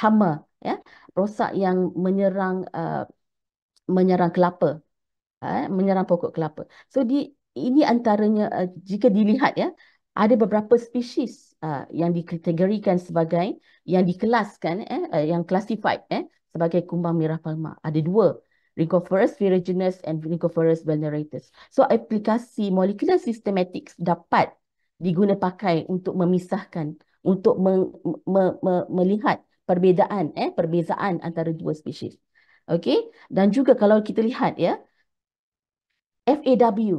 hama ya rosak yang menyerang uh, menyerang kelapa eh, menyerang pokok kelapa so di ini antaranya uh, jika dilihat ya ada beberapa spesies uh, yang dikategorikan sebagai yang dikelaskan eh uh, yang classified eh sebagai kumbang merah palma ada dua Rhinophorus ferruginous and Rhinophorus vulneratus. So aplikasi molecular systematics dapat digunapakai untuk memisahkan, untuk me, me, me, melihat perbezaan eh perbezaan antara dua spesies. Okey, dan juga kalau kita lihat ya FAW.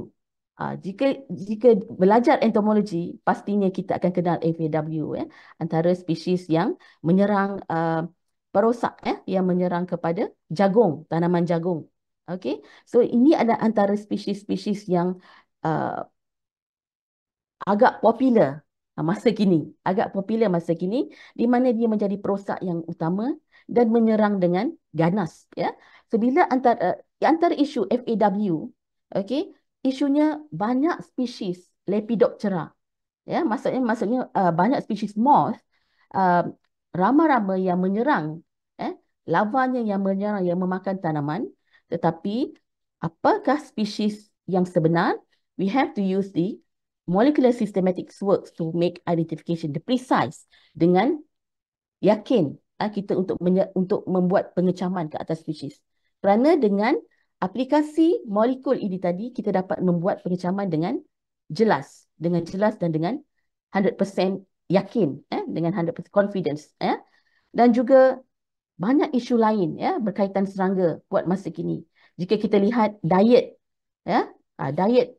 Ha, ah, jika jika belajar entomologi pastinya kita akan kenal FAW ya antara spesies yang menyerang uh, perosak ya yang menyerang kepada jagung, tanaman jagung. okay. So ini ada antara spesies-spesies yang uh, agak popular Ah, masa kini, agak popular masa kini di mana dia menjadi perosak yang utama dan menyerang dengan ganas ya. So bila antara eh, antara isu FAW, okey, isunya banyak spesies Lepidoptera. Ya, maksudnya maksudnya uh, banyak spesies moth ah, rama ramai uh, yang menyerang eh lavanya yang menyerang yang memakan tanaman tetapi apakah spesies yang sebenar we have to use the molecular systematics works to make identification the precise dengan yakin uh, kita untuk untuk membuat pengecaman ke atas species. Kerana dengan aplikasi molekul ini tadi kita dapat membuat pengecaman dengan jelas, dengan jelas dan dengan 100% yakin eh dengan 100% confidence eh dan juga banyak isu lain ya berkaitan serangga buat masa kini. Jika kita lihat diet ya, ah, diet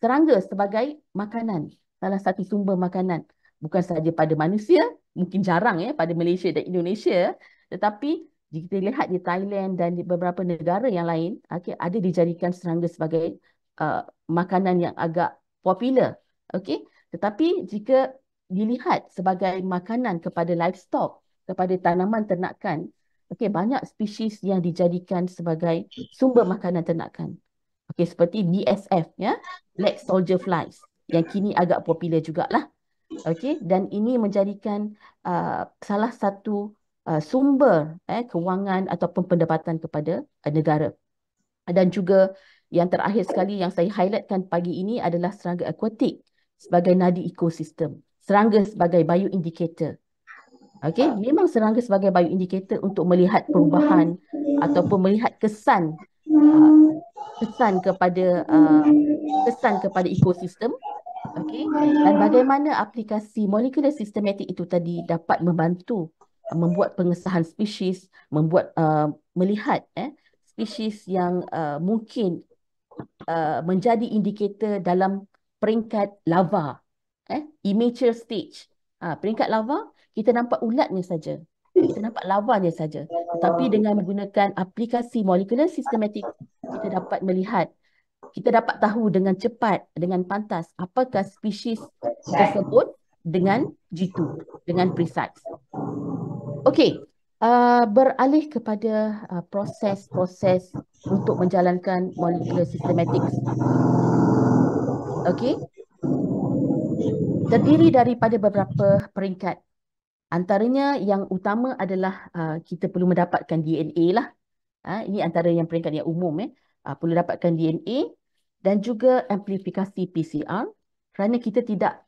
serangga sebagai makanan salah satu sumber makanan bukan saja pada manusia mungkin jarang ya pada Malaysia dan Indonesia tetapi jika kita lihat di Thailand dan di beberapa negara yang lain okay ada dijadikan serangga sebagai uh, makanan yang agak popular okay tetapi jika dilihat sebagai makanan kepada livestock kepada tanaman ternakan okay banyak spesies yang dijadikan sebagai sumber makanan ternakan Okay, eh, seperti BSF, ya, Black Soldier Flies yang kini agak popular juga lah. Okay, dan ini menjadikan uh, salah satu uh, sumber eh, kewangan ataupun pendapatan kepada uh, negara. Dan juga yang terakhir sekali yang saya highlightkan pagi ini adalah serangga akuatik sebagai nadi ekosistem. Serangga sebagai bioindikator. Okay, memang serangga sebagai bioindikator untuk melihat perubahan ataupun melihat kesan kesan ah, kepada uh, kepada ekosistem okey dan bagaimana aplikasi molecular systematic itu tadi dapat membantu uh, membuat pengesahan spesies membuat uh, melihat eh spesies yang uh, mungkin uh, menjadi indikator dalam peringkat lava eh immature stage uh, peringkat lava kita nampak ulatnya saja kita nampak lawannya saja. Tetapi ah. dengan menggunakan aplikasi molecular systematic, kita dapat melihat, kita dapat tahu dengan cepat, dengan pantas, apakah spesies tersebut dengan G2, dengan precise. Okey, uh, beralih kepada proses-proses uh, untuk menjalankan molecular systematic. Okey, terdiri daripada beberapa peringkat. Antaranya yang utama adalah uh, kita perlu mendapatkan DNA lah. Ha, ini antara yang peringkat yang umum. Eh. Uh, perlu dapatkan DNA dan juga amplifikasi PCR kerana kita tidak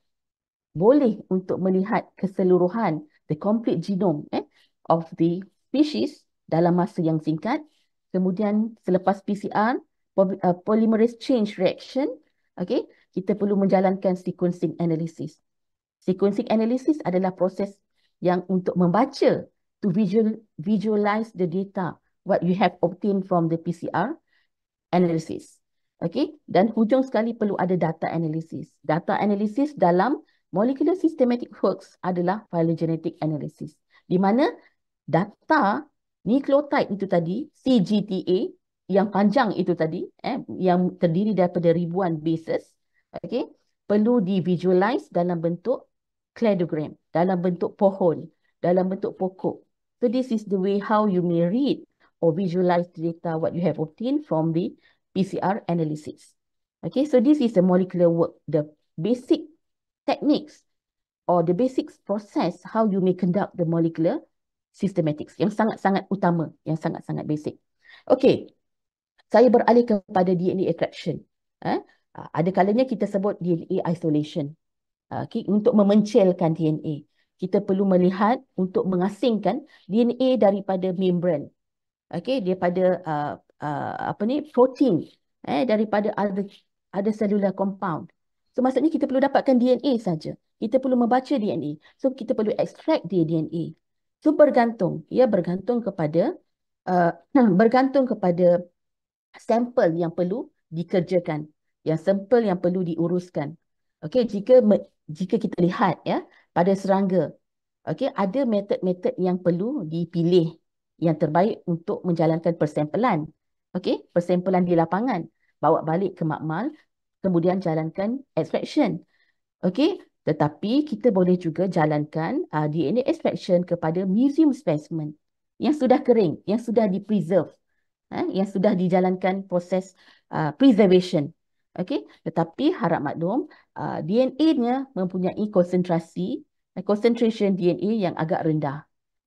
boleh untuk melihat keseluruhan the complete genome eh, of the species dalam masa yang singkat. Kemudian selepas PCR, uh, polymerase change reaction, okay, kita perlu menjalankan sequencing analysis. Sequencing analysis adalah proses yang untuk membaca to visual, visualize the data what you have obtained from the PCR analysis. Okay, dan hujung sekali perlu ada data analysis. Data analysis dalam molecular systematic works adalah phylogenetic analysis. Di mana data nucleotide itu tadi, CGTA, yang panjang itu tadi, eh, yang terdiri daripada ribuan bases, okay, perlu di-visualize dalam bentuk cladogram dalam bentuk pohon, dalam bentuk pokok. So this is the way how you may read or visualize the data what you have obtained from the PCR analysis. Okay, so this is the molecular work, the basic techniques or the basic process how you may conduct the molecular systematics yang sangat-sangat utama, yang sangat-sangat basic. Okay, saya beralih kepada DNA extraction. Eh? Ah, ada kalanya kita sebut DNA isolation okay, ah, untuk memencelkan DNA. Kita perlu melihat untuk mengasingkan DNA daripada membran. Okey, daripada uh, uh, apa ni protein eh daripada ada ada cellular compound. So maksudnya kita perlu dapatkan DNA saja. Kita perlu membaca DNA. So kita perlu extract dia DNA. So bergantung, ia ya, bergantung kepada uh, bergantung kepada sampel yang perlu dikerjakan, yang sampel yang perlu diuruskan. Okey, jika jika kita lihat ya pada serangga, okey ada method-method yang perlu dipilih yang terbaik untuk menjalankan persampelan. Okey, persampelan di lapangan, bawa balik ke makmal, kemudian jalankan extraction. Okey, tetapi kita boleh juga jalankan uh, DNA extraction kepada museum specimen yang sudah kering, yang sudah di preserve, eh, yang sudah dijalankan proses uh, preservation. Okey, tetapi harap maklum uh, DNA-nya mempunyai konsentrasi eh, concentration DNA yang agak rendah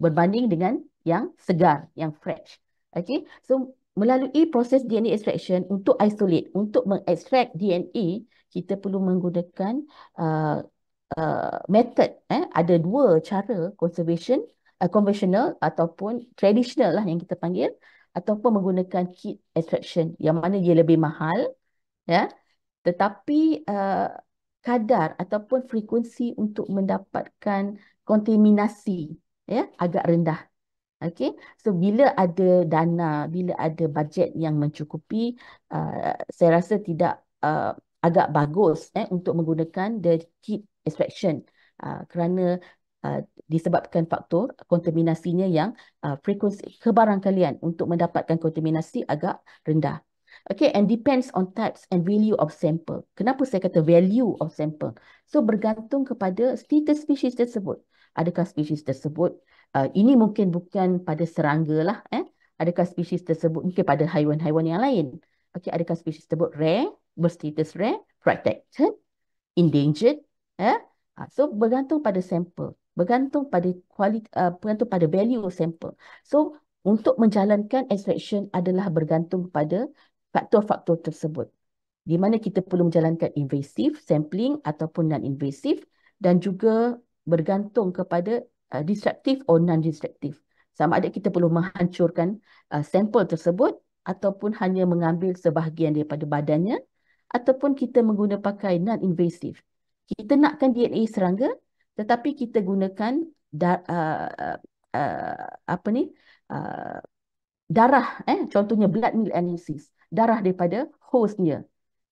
berbanding dengan yang segar, yang fresh. Okey, so melalui proses DNA extraction untuk isolate, untuk mengextract DNA, kita perlu menggunakan uh, uh, method. Eh? Ada dua cara conservation, uh, conventional ataupun traditional lah yang kita panggil ataupun menggunakan kit extraction yang mana dia lebih mahal ya tetapi uh, kadar ataupun frekuensi untuk mendapatkan kontaminasi ya agak rendah okey so bila ada dana bila ada bajet yang mencukupi uh, saya rasa tidak uh, agak bagus eh untuk menggunakan the kit extraction uh, kerana Uh, disebabkan faktor kontaminasinya yang uh, frekuensi kebarangkalian untuk mendapatkan kontaminasi agak rendah. Okay, and depends on types and value of sample. Kenapa saya kata value of sample? So, bergantung kepada status species tersebut. Adakah species tersebut, uh, ini mungkin bukan pada serangga lah. Eh? Adakah species tersebut mungkin pada haiwan-haiwan yang lain. Okay, adakah species tersebut rare, berstatus rare, protected, endangered. Eh? Uh, so, bergantung pada sample. Bergantung pada kualiti, uh, bergantung pada value sample. So, untuk menjalankan extraction adalah bergantung pada faktor-faktor tersebut. Di mana kita perlu menjalankan invasif, sampling ataupun non-invasif dan juga bergantung kepada uh, destructive atau non-destructive. Sama ada kita perlu menghancurkan uh, sampel tersebut ataupun hanya mengambil sebahagian daripada badannya ataupun kita menggunakan pakai non-invasif. Kita nakkan DNA serangga tetapi kita gunakan da, uh, uh, uh, apa ni uh, darah eh contohnya blood meal analysis darah daripada hostnya.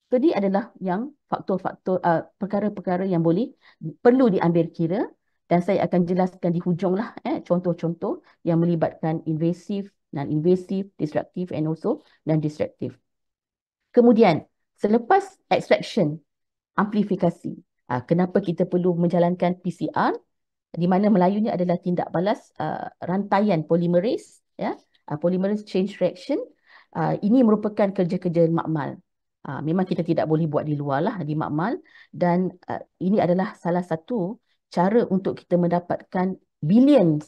Jadi adalah yang faktor-faktor uh, perkara-perkara yang boleh perlu diambil kira dan saya akan jelaskan di hujung lah eh, contoh-contoh yang melibatkan invasif, non-invasif, destructive and also non-destructive. Kemudian selepas extraction, amplifikasi, ah, kenapa kita perlu menjalankan PCR di mana Melayunya adalah tindak balas uh, rantaian polymerase, ya, uh, polymerase change reaction Ah, ini merupakan kerja-kerja makmal. Uh, memang kita tidak boleh buat di luar lah, di makmal. Dan uh, ini adalah salah satu cara untuk kita mendapatkan billions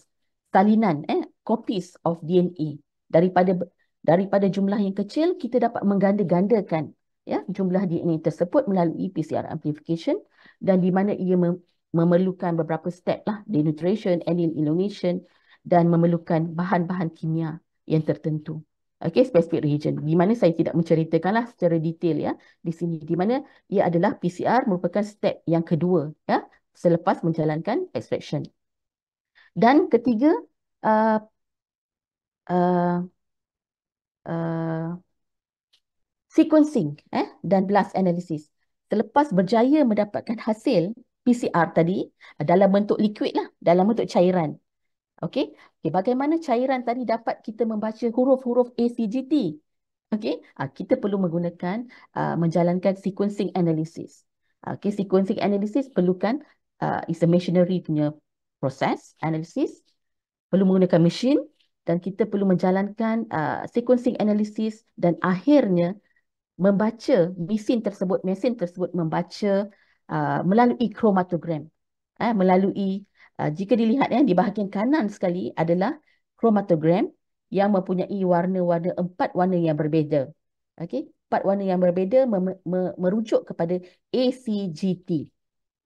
talinan, eh, copies of DNA. Daripada daripada jumlah yang kecil, kita dapat mengganda-gandakan ya, jumlah DNA tersebut melalui PCR amplification dan di mana ia mem- memerlukan beberapa step lah, denutration, allele elongation dan memerlukan bahan-bahan kimia yang tertentu okay, specific region. Di mana saya tidak menceritakanlah secara detail ya di sini. Di mana ia adalah PCR merupakan step yang kedua ya selepas menjalankan extraction. Dan ketiga, uh, uh, uh, sequencing eh, dan blast analysis. Selepas berjaya mendapatkan hasil PCR tadi dalam bentuk liquid lah, dalam bentuk cairan. okay? Okay, bagaimana cairan tadi dapat kita membaca huruf-huruf A, C, ACGT? Okay, uh, ah, kita perlu menggunakan uh, menjalankan sequencing analysis. Ah, okay, sequencing analysis perlukan uh, is a machinery punya proses analysis. Perlu menggunakan mesin dan kita perlu menjalankan uh, sequencing analysis dan akhirnya membaca mesin tersebut, mesin tersebut membaca uh, melalui kromatogram, eh, melalui Ah, jika dilihat ya, di bahagian kanan sekali adalah kromatogram yang mempunyai warna-warna empat warna yang berbeza. Okey, empat warna yang berbeza mem- mem- merujuk kepada ACGT.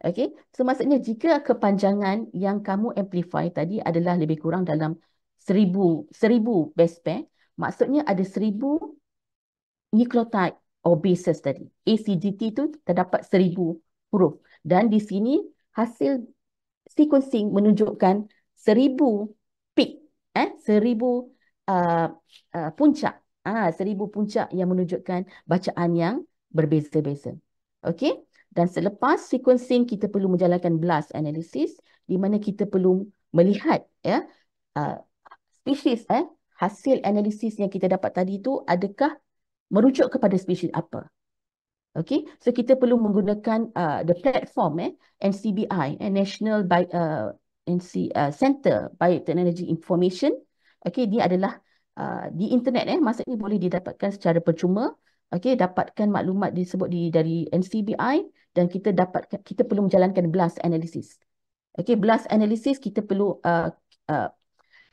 Okey, so maksudnya jika kepanjangan yang kamu amplify tadi adalah lebih kurang dalam seribu seribu base pair, maksudnya ada seribu nucleotide or bases tadi. ACGT tu terdapat seribu huruf. Dan di sini hasil sequencing menunjukkan seribu peak, eh, seribu uh, uh, puncak, ah, seribu puncak yang menunjukkan bacaan yang berbeza-beza. Okay, dan selepas sequencing kita perlu menjalankan blast analysis di mana kita perlu melihat ya uh, species eh hasil analisis yang kita dapat tadi itu adakah merujuk kepada species apa Okay, so kita perlu menggunakan uh, the platform eh, NCBI, eh, National Bi uh, NC, uh, Center Biotechnology Information. Okay, dia adalah uh, di internet eh, masa maksudnya boleh didapatkan secara percuma. Okay, dapatkan maklumat disebut di dari NCBI dan kita dapat kita perlu menjalankan blast analysis. Okay, blast analysis kita perlu uh, uh,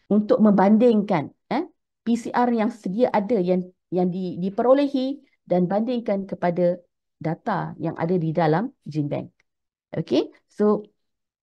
untuk membandingkan eh, PCR yang sedia ada yang yang di, diperolehi dan bandingkan kepada data yang ada di dalam gene bank. Okay, so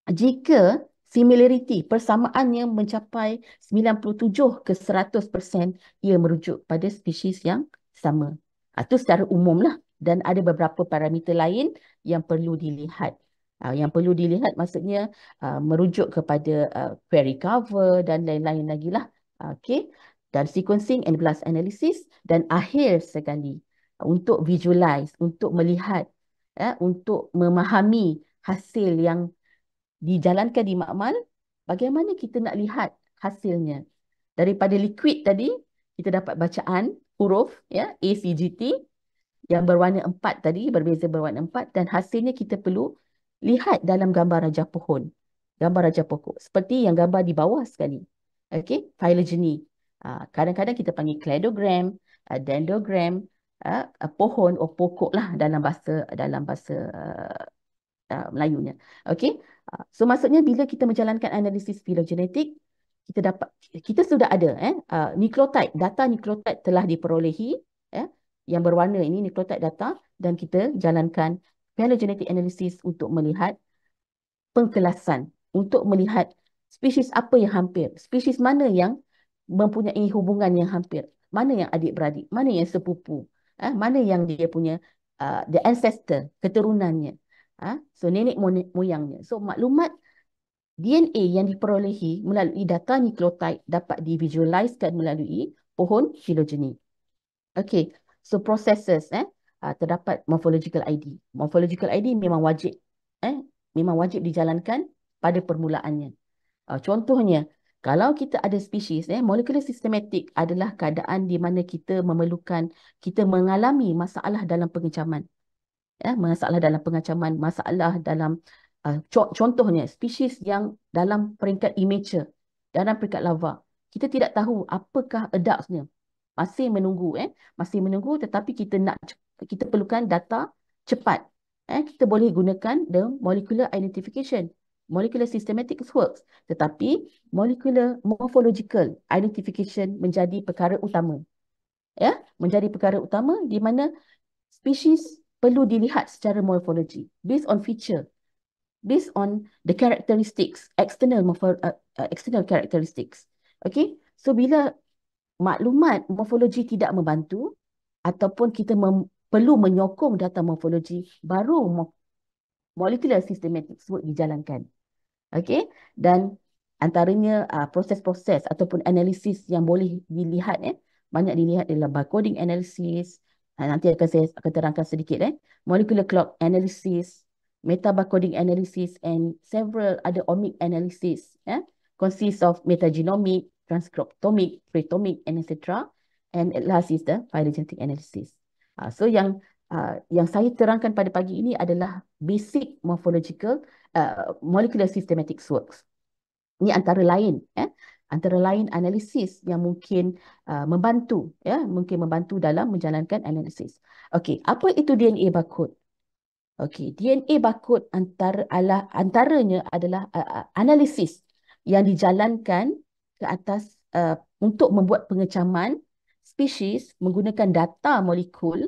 jika similarity persamaannya mencapai 97 ke 100% ia merujuk pada spesies yang sama. Itu ah, secara umum lah dan ada beberapa parameter lain yang perlu dilihat. Uh, yang perlu dilihat maksudnya uh, merujuk kepada uh, query cover dan lain-lain lagi lah. Okay. Dan sequencing and blast analysis dan akhir sekali untuk visualize, untuk melihat, ya, untuk memahami hasil yang dijalankan di makmal, bagaimana kita nak lihat hasilnya. Daripada liquid tadi, kita dapat bacaan huruf ya, A, C, G, T yang berwarna empat tadi, berbeza berwarna empat dan hasilnya kita perlu lihat dalam gambar Raja Pohon. Gambar Raja Pokok. Seperti yang gambar di bawah sekali. Okay, phylogeny. Ah, kadang-kadang kita panggil cladogram, ah, dendogram, uh, pohon atau pokok lah dalam bahasa dalam bahasa uh, uh, Melayunya. Okay, Uh, ah, so maksudnya bila kita menjalankan analisis filogenetik kita dapat kita sudah ada eh uh, ah, nukleotid data nukleotid telah diperolehi eh yang berwarna ini nukleotid data dan kita jalankan phylogenetic analysis untuk melihat pengkelasan untuk melihat spesies apa yang hampir spesies mana yang mempunyai hubungan yang hampir mana yang adik beradik mana yang sepupu Ah, mana yang dia punya uh, the ancestor, keturunannya. Ah, so nenek moyangnya. So maklumat DNA yang diperolehi melalui data nukleotid dapat divisualiskan melalui pohon filogeni. Okay, so processes eh uh, terdapat morphological ID. Morphological ID memang wajib eh memang wajib dijalankan pada permulaannya. Uh, contohnya kalau kita ada spesies eh, molecular systematic adalah keadaan di mana kita memerlukan, kita mengalami masalah dalam pengecaman. Eh, masalah dalam pengecaman, masalah dalam, uh, contohnya spesies yang dalam peringkat immature, dalam peringkat lava. Kita tidak tahu apakah adultsnya. Masih menunggu, eh, masih menunggu tetapi kita nak, kita perlukan data cepat. Eh, kita boleh gunakan the molecular identification molecular systematics works tetapi molecular morphological identification menjadi perkara utama ya menjadi perkara utama di mana species perlu dilihat secara morphology based on feature based on the characteristics external uh, uh, external characteristics okay so bila maklumat morfologi tidak membantu ataupun kita mem- perlu menyokong data morfologi baru mo- molecular systematics work dijalankan okay? dan antaranya ah, proses-proses uh, ataupun analisis yang boleh dilihat eh? banyak dilihat adalah barcoding analysis ah, nanti akan saya akan terangkan sedikit eh? molecular clock analysis meta barcoding analysis and several other omic analysis eh? consists of metagenomic transcriptomic, proteomic etc and at last is the phylogenetic analysis uh, so yang Uh, yang saya terangkan pada pagi ini adalah basic morphological uh, molecular systematic works. Ini antara lain, eh, antara lain analisis yang mungkin uh, membantu, ya, mungkin membantu dalam menjalankan analisis. Okey, apa itu DNA barcode? Okey, DNA barcode antara ala, antaranya adalah uh, analisis yang dijalankan ke atas uh, untuk membuat pengecaman spesies menggunakan data molekul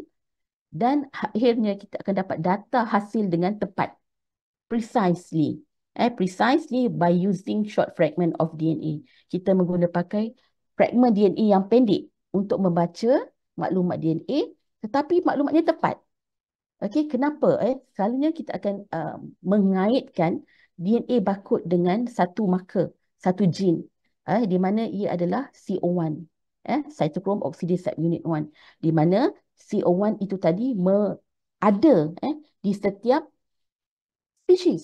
dan akhirnya kita akan dapat data hasil dengan tepat precisely eh precisely by using short fragment of DNA kita menggunakan pakai fragment DNA yang pendek untuk membaca maklumat DNA tetapi maklumatnya tepat okey kenapa eh selalunya kita akan uh, mengaitkan DNA bakut dengan satu marker satu gene eh di mana ia adalah CO1 eh cytochrome oxidase subunit 1 di mana CO1 itu tadi ada eh, di setiap species,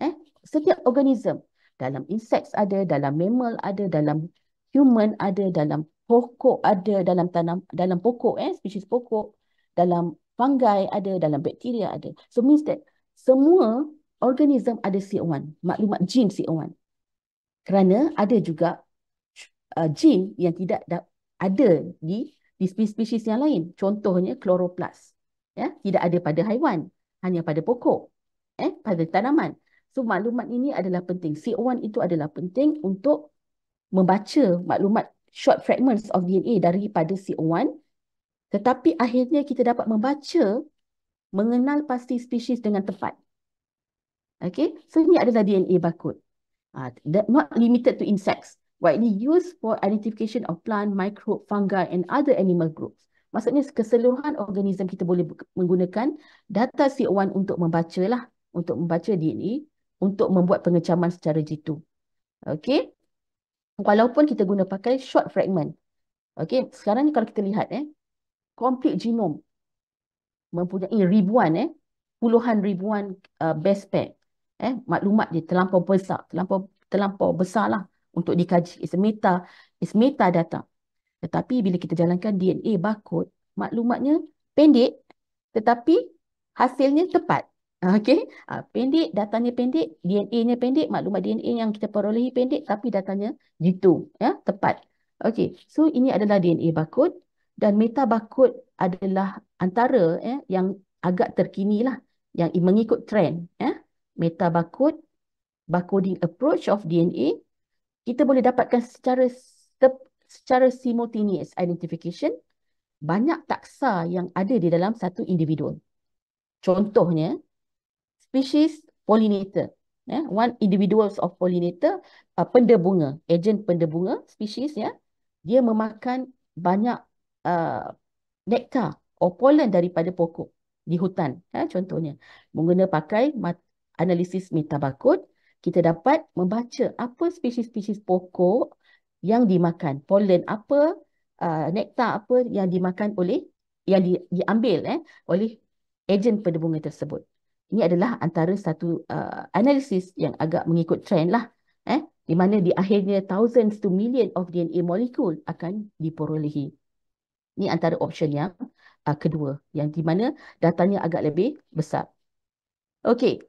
eh, setiap organism. Dalam insects ada, dalam mammal ada, dalam human ada, dalam pokok ada, dalam tanam, dalam pokok, eh, species pokok, dalam fungi ada, dalam bakteria ada. So means that semua organism ada CO1, maklumat gene CO1. Kerana ada juga uh, gene yang tidak ada di di spesies-spesies yang lain. Contohnya kloroplas. Ya, tidak ada pada haiwan, hanya pada pokok. Eh, pada tanaman. So maklumat ini adalah penting. C1 itu adalah penting untuk membaca maklumat short fragments of DNA daripada C1. Tetapi akhirnya kita dapat membaca mengenal pasti spesies dengan tepat. Okay, so ini adalah DNA barcode. Uh, not limited to insects widely used for identification of plant, microbe, fungi and other animal groups. Maksudnya keseluruhan organisme kita boleh menggunakan data C1 untuk membaca lah, untuk membaca DNA, untuk membuat pengecaman secara jitu. Okay. Walaupun kita guna pakai short fragment. Okay. Sekarang ni kalau kita lihat eh, complete genome mempunyai ribuan eh, puluhan ribuan uh, base pair. Eh, maklumat dia terlampau besar, terlampau, terlampau besar lah untuk dikaji. It's meta, it's meta data. Tetapi bila kita jalankan DNA barcode, maklumatnya pendek tetapi hasilnya tepat. Okay, uh, pendek, datanya pendek, DNA-nya pendek, maklumat DNA yang kita perolehi pendek tapi datanya jitu, ya, tepat. Okay, so ini adalah DNA barcode dan meta barcode adalah antara ya, yang agak terkini lah yang mengikut trend. Ya. Meta barcode, barcoding approach of DNA kita boleh dapatkan secara secara simultaneous identification banyak taksa yang ada di dalam satu individu. Contohnya, species pollinator. Yeah, one individuals of pollinator, uh, penda bunga, agent penda bunga, species, yeah, dia memakan banyak uh, nektar atau pollen daripada pokok di hutan. Yeah, contohnya, menggunakan pakai analisis metabarcode kita dapat membaca apa spesies-spesies pokok yang dimakan. Pollen apa, uh, nektar apa yang dimakan oleh, yang di, diambil eh, oleh ejen pada bunga tersebut. Ini adalah antara satu uh, analisis yang agak mengikut trend lah. Eh, di mana di akhirnya thousands to million of DNA molecule akan diperolehi. Ini antara option yang uh, kedua. Yang di mana datanya agak lebih besar. Okey,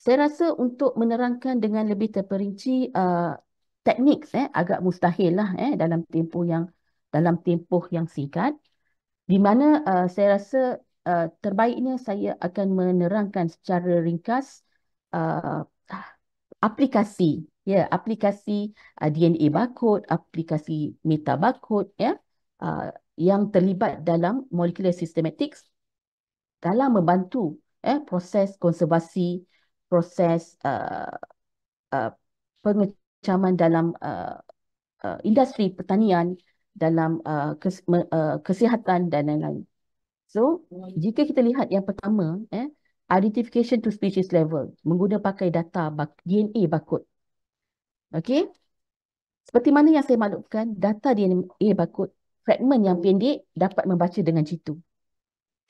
saya rasa untuk menerangkan dengan lebih terperinci uh, teknik eh, agak mustahil lah eh, dalam tempoh yang dalam tempoh yang singkat. Di mana uh, saya rasa uh, terbaiknya saya akan menerangkan secara ringkas uh, aplikasi ya yeah, aplikasi uh, DNA barcode, aplikasi meta barcode ya yeah, uh, yang terlibat dalam molecular systematics dalam membantu eh proses konservasi proses uh, uh, pengecaman dalam uh, uh, industri pertanian dalam uh, kes, uh, kesihatan dan lain-lain. So, jika kita lihat yang pertama, eh, identification to species level menggunakan pakai data DNA bakut. Okay, Seperti mana yang saya maklumkan, data DNA bakut fragment yang pendek dapat membaca dengan jitu.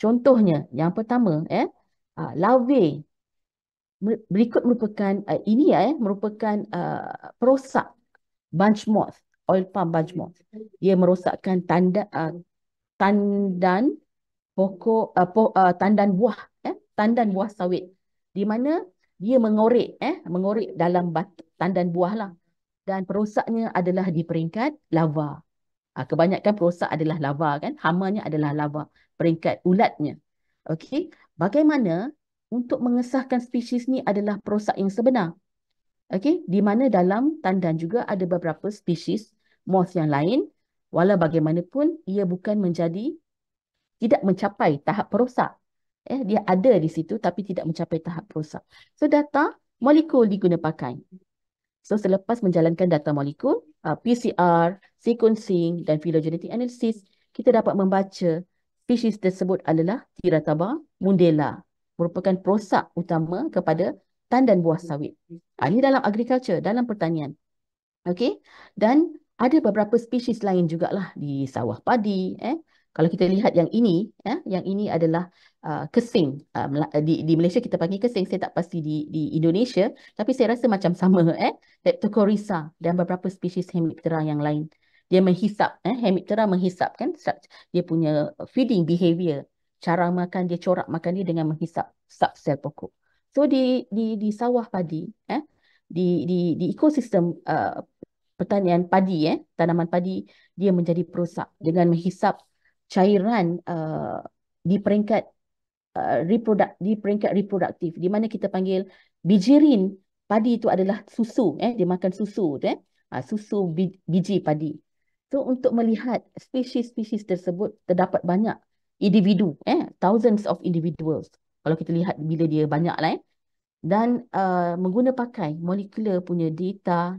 Contohnya, yang pertama, eh, uh, larvae berikut merupakan uh, ini ya eh, merupakan uh, perosak bunch moth oil palm bunch moth Ia merosakkan tanda uh, tandan pokok uh, po, uh, tandan buah eh tandan buah sawit di mana dia mengorek eh mengorek dalam bat, tandan buah lah dan perosaknya adalah di peringkat lava uh, kebanyakan perosak adalah lava kan hamanya adalah lava peringkat ulatnya okey bagaimana untuk mengesahkan spesies ni adalah perosak yang sebenar. Okey, di mana dalam tandan juga ada beberapa spesies moth yang lain, walau bagaimanapun ia bukan menjadi tidak mencapai tahap perosak. Eh, dia ada di situ tapi tidak mencapai tahap perosak. So data molekul digunakan. So selepas menjalankan data molekul, uh, PCR, sequencing dan phylogenetic analysis, kita dapat membaca spesies tersebut adalah tirataba mundela merupakan perosak utama kepada tan dan buah sawit. Ah, ini dalam agriculture, dalam pertanian. Okey. Dan ada beberapa spesies lain jugalah di sawah padi, eh. Kalau kita lihat yang ini, eh, yang ini adalah uh, kesing. Uh, di, di Malaysia kita panggil kesing, saya tak pasti di, di Indonesia, tapi saya rasa macam sama, eh. Leptocorisa dan beberapa spesies Hemiptera yang lain. Dia menghisap, eh, Hemiptera menghisap kan dia punya feeding behavior cara makan dia corak makan dia dengan menghisap sub sel pokok. So di di di sawah padi eh di di di ekosistem uh, pertanian padi eh tanaman padi dia menjadi perosak dengan menghisap cairan uh, di peringkat uh, reproduk di peringkat reproduktif di mana kita panggil bijirin padi itu adalah susu eh dia makan susu eh uh, susu biji padi. So untuk melihat spesies-spesies tersebut terdapat banyak individu eh thousands of individuals kalau kita lihat bila dia banyak lah eh dan uh, mengguna pakai molekular punya data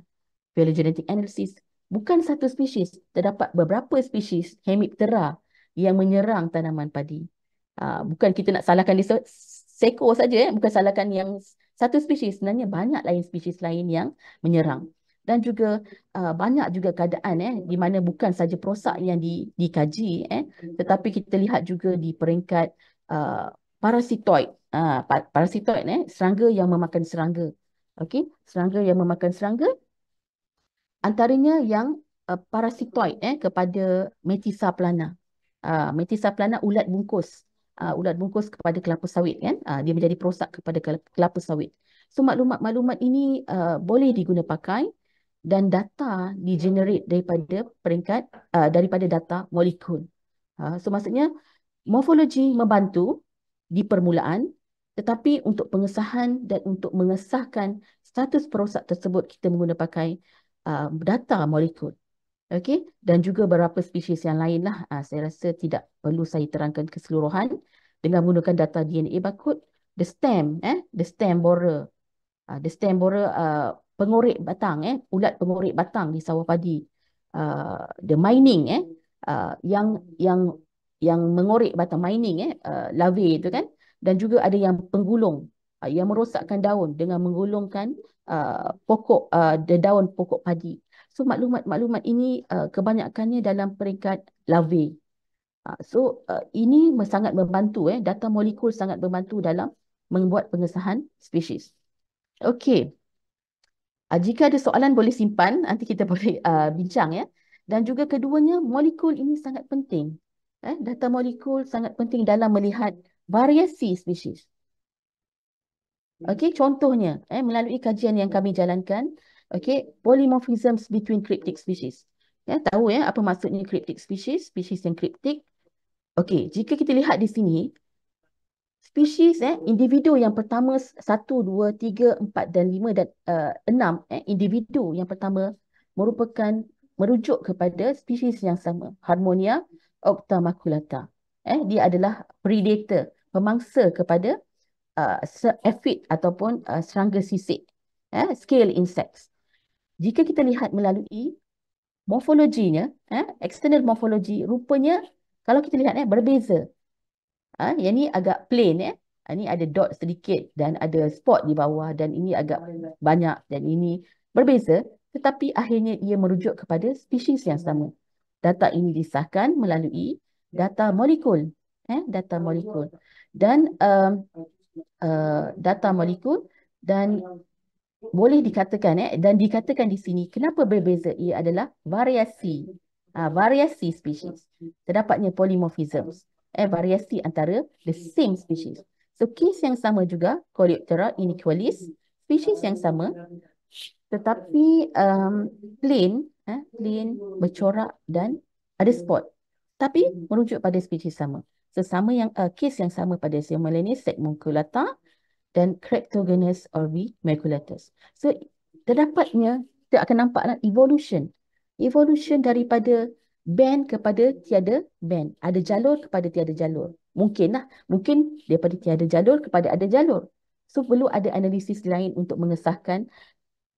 phylogenetic analysis bukan satu spesies terdapat beberapa spesies hemiptera yang menyerang tanaman padi uh, bukan kita nak salahkan dia seko saja eh bukan salahkan yang satu spesies, sebenarnya banyak lain spesies lain yang menyerang dan juga uh, banyak juga keadaan eh di mana bukan saja prosak yang di, dikaji eh tetapi kita lihat juga di peringkat uh, parasitoid uh, parasitoid eh serangga yang memakan serangga okey serangga yang memakan serangga antaranya yang uh, parasitoid eh kepada metisa plana uh, metisa plana ulat bungkus uh, ulat bungkus kepada kelapa sawit kan uh, dia menjadi prosak kepada kelapa sawit so maklumat-maklumat ini uh, boleh digunapakai pakai dan data di generate daripada peringkat uh, daripada data molekul. Uh, so maksudnya morfologi membantu di permulaan tetapi untuk pengesahan dan untuk mengesahkan status perosak tersebut kita menggunakan uh, data molekul. Okey dan juga beberapa spesies yang lainlah uh, saya rasa tidak perlu saya terangkan keseluruhan dengan menggunakan data DNA barcode the stem eh the stem borer uh, the stem borer uh, pengorek batang eh ulat pengorek batang di sawah padi uh, the mining eh uh, yang yang yang mengorek batang mining eh uh, lave itu kan dan juga ada yang penggulung uh, yang merosakkan daun dengan menggulungkan uh, pokok uh, daun pokok padi so maklumat-maklumat ini uh, kebanyakannya dalam peringkat lave uh, so uh, ini sangat membantu eh data molekul sangat membantu dalam membuat pengesahan spesies okey Uh, jika ada soalan boleh simpan, nanti kita boleh uh, bincang ya. Dan juga keduanya, molekul ini sangat penting. Eh, data molekul sangat penting dalam melihat variasi spesies. Hmm. Okey, contohnya, eh, melalui kajian yang kami jalankan, okey, polymorphisms between cryptic species. Ya, tahu ya apa maksudnya cryptic species, species yang cryptic. Okey, jika kita lihat di sini, species eh hmm. individu yang pertama satu dua tiga empat dan lima dan uh, eh, 6 eh individu yang pertama merupakan merujuk kepada species yang sama Harmonia octamaculata eh dia adalah predator pemangsa kepada uh, aphid ataupun uh, serangga sisik eh scale insects jika kita lihat melalui morfologinya eh external morfologi rupanya kalau kita lihat eh berbeza Ha, yang ni agak plain eh. Ha, ni ada dot sedikit dan ada spot di bawah dan ini agak banyak dan ini berbeza. Tetapi akhirnya ia merujuk kepada spesies yang sama. Data ini disahkan melalui data molekul. Eh, data molekul. Dan um, uh, data molekul dan boleh dikatakan eh, dan dikatakan di sini kenapa berbeza ia adalah variasi. Ha, variasi spesies Terdapatnya polymorphism eh, variasi antara the same species. So, case yang sama juga, Coleoptera inequalis, species yang sama, tetapi um, plain, eh, plain, bercorak dan ada spot. Tapi merujuk pada species sama. So, sama yang, uh, case yang sama pada Siamalanis, Segmunculata dan Cryptogenes orbi maculatus. So, terdapatnya, kita akan nampaklah evolution. Evolution daripada band kepada tiada band. Ada jalur kepada tiada jalur. Mungkin lah. Mungkin daripada tiada jalur kepada ada jalur. So perlu ada analisis lain untuk mengesahkan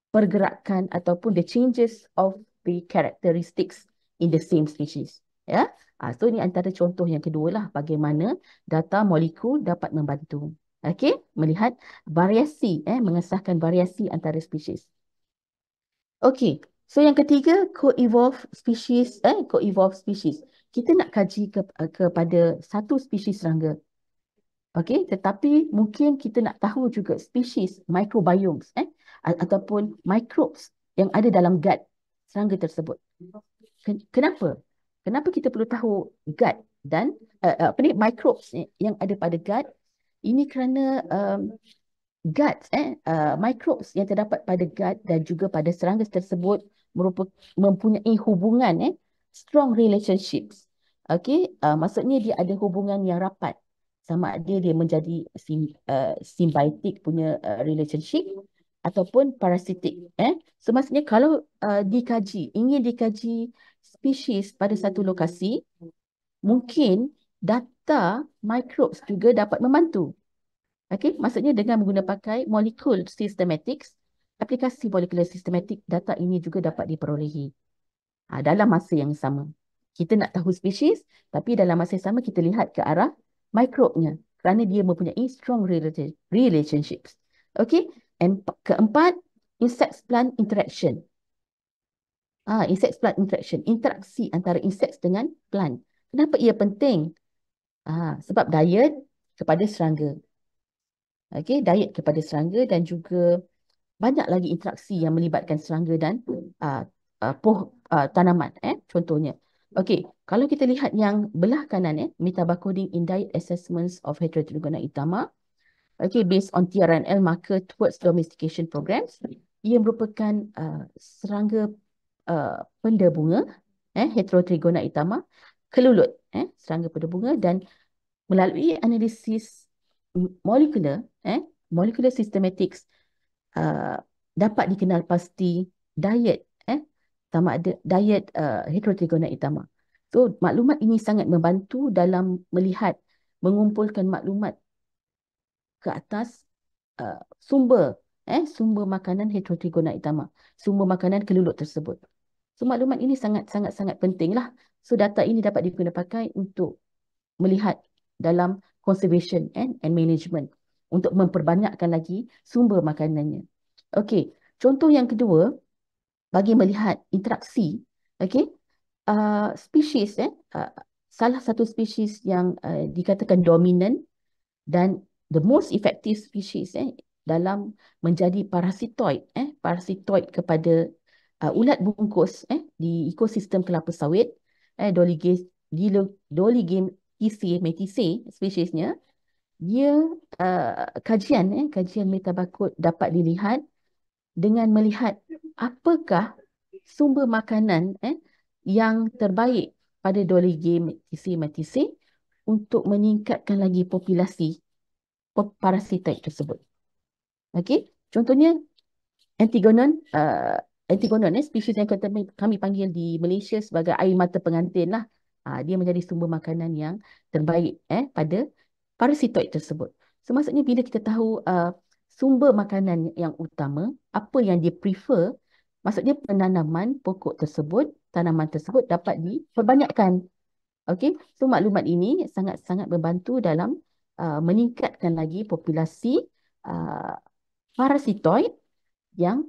pergerakan ataupun the changes of the characteristics in the same species. Ya, yeah? Ha, so ini antara contoh yang kedua lah bagaimana data molekul dapat membantu. Okay, melihat variasi, eh, mengesahkan variasi antara species. Okay, So yang ketiga, co evolve species, eh, co evolve species. Kita nak kaji ke, eh, kepada satu species serangga. Okay, tetapi mungkin kita nak tahu juga species, microbiomes, eh, ataupun microbes yang ada dalam gut serangga tersebut. Kenapa? Kenapa kita perlu tahu gut dan uh, apa ni microbes yang ada pada gut? Ini kerana um, gut, eh, uh, microbes yang terdapat pada gut dan juga pada serangga tersebut merupakan mempunyai hubungan eh strong relationships. Okey, uh, maksudnya dia ada hubungan yang rapat. Sama ada dia menjadi sim, uh, symbiotic punya uh, relationship ataupun parasitic eh. So maksudnya kalau uh, dikaji, ingin dikaji species pada satu lokasi, mungkin data microbes juga dapat membantu. Okey, maksudnya dengan menggunakan pakai molecule systematics aplikasi molecular systematic data ini juga dapat diperolehi ha, dalam masa yang sama. Kita nak tahu spesies, tapi dalam masa yang sama kita lihat ke arah mikrobnya kerana dia mempunyai strong relationships. Okay, And keempat, insect-plant interaction. Ah, ha, Insect-plant interaction, interaksi antara insect dengan plant. Kenapa ia penting? Ah, sebab diet kepada serangga. Okay, diet kepada serangga dan juga banyak lagi interaksi yang melibatkan serangga dan uh, uh, poh uh, tanaman eh contohnya okey kalau kita lihat yang belah kanan eh metabarcoding in diet assessments of heterotrigona itama okey based on TRNL marker towards domestication programs ia merupakan uh, serangga uh, penda bunga eh heterotrigona itama kelulut eh serangga penda bunga dan melalui analisis molekular eh molecular systematics uh, dapat dikenal pasti diet eh sama ada diet uh, heterotrigona utama. So maklumat ini sangat membantu dalam melihat mengumpulkan maklumat ke atas uh, sumber eh sumber makanan heterotrigona utama, sumber makanan kelulut tersebut. So maklumat ini sangat sangat sangat pentinglah. So data ini dapat digunakan pakai untuk melihat dalam conservation and, eh? and management untuk memperbanyakkan lagi sumber makanannya. Okey, contoh yang kedua bagi melihat interaksi, okey, uh, species eh, uh, salah satu species yang uh, dikatakan dominan dan the most effective species eh dalam menjadi parasitoid eh parasitoid kepada uh, ulat bungkus eh di ekosistem kelapa sawit eh doligame doligame species metisae speciesnya dia uh, kajian eh kajian metabakut dapat dilihat dengan melihat apakah sumber makanan eh yang terbaik pada Dolly Game TC MTC untuk meningkatkan lagi populasi parasitoid tersebut. Okey, contohnya antigonon uh, antigonon eh species yang kami, kami panggil di Malaysia sebagai air mata pengantin lah. Uh, ah, dia menjadi sumber makanan yang terbaik eh pada parasitoid tersebut. Semaksudnya bila kita tahu uh, sumber makanan yang utama, apa yang dia prefer, maksudnya penanaman pokok tersebut, tanaman tersebut dapat diperbanyakkan. okay? so maklumat ini sangat-sangat membantu dalam uh, meningkatkan lagi populasi uh, parasitoid yang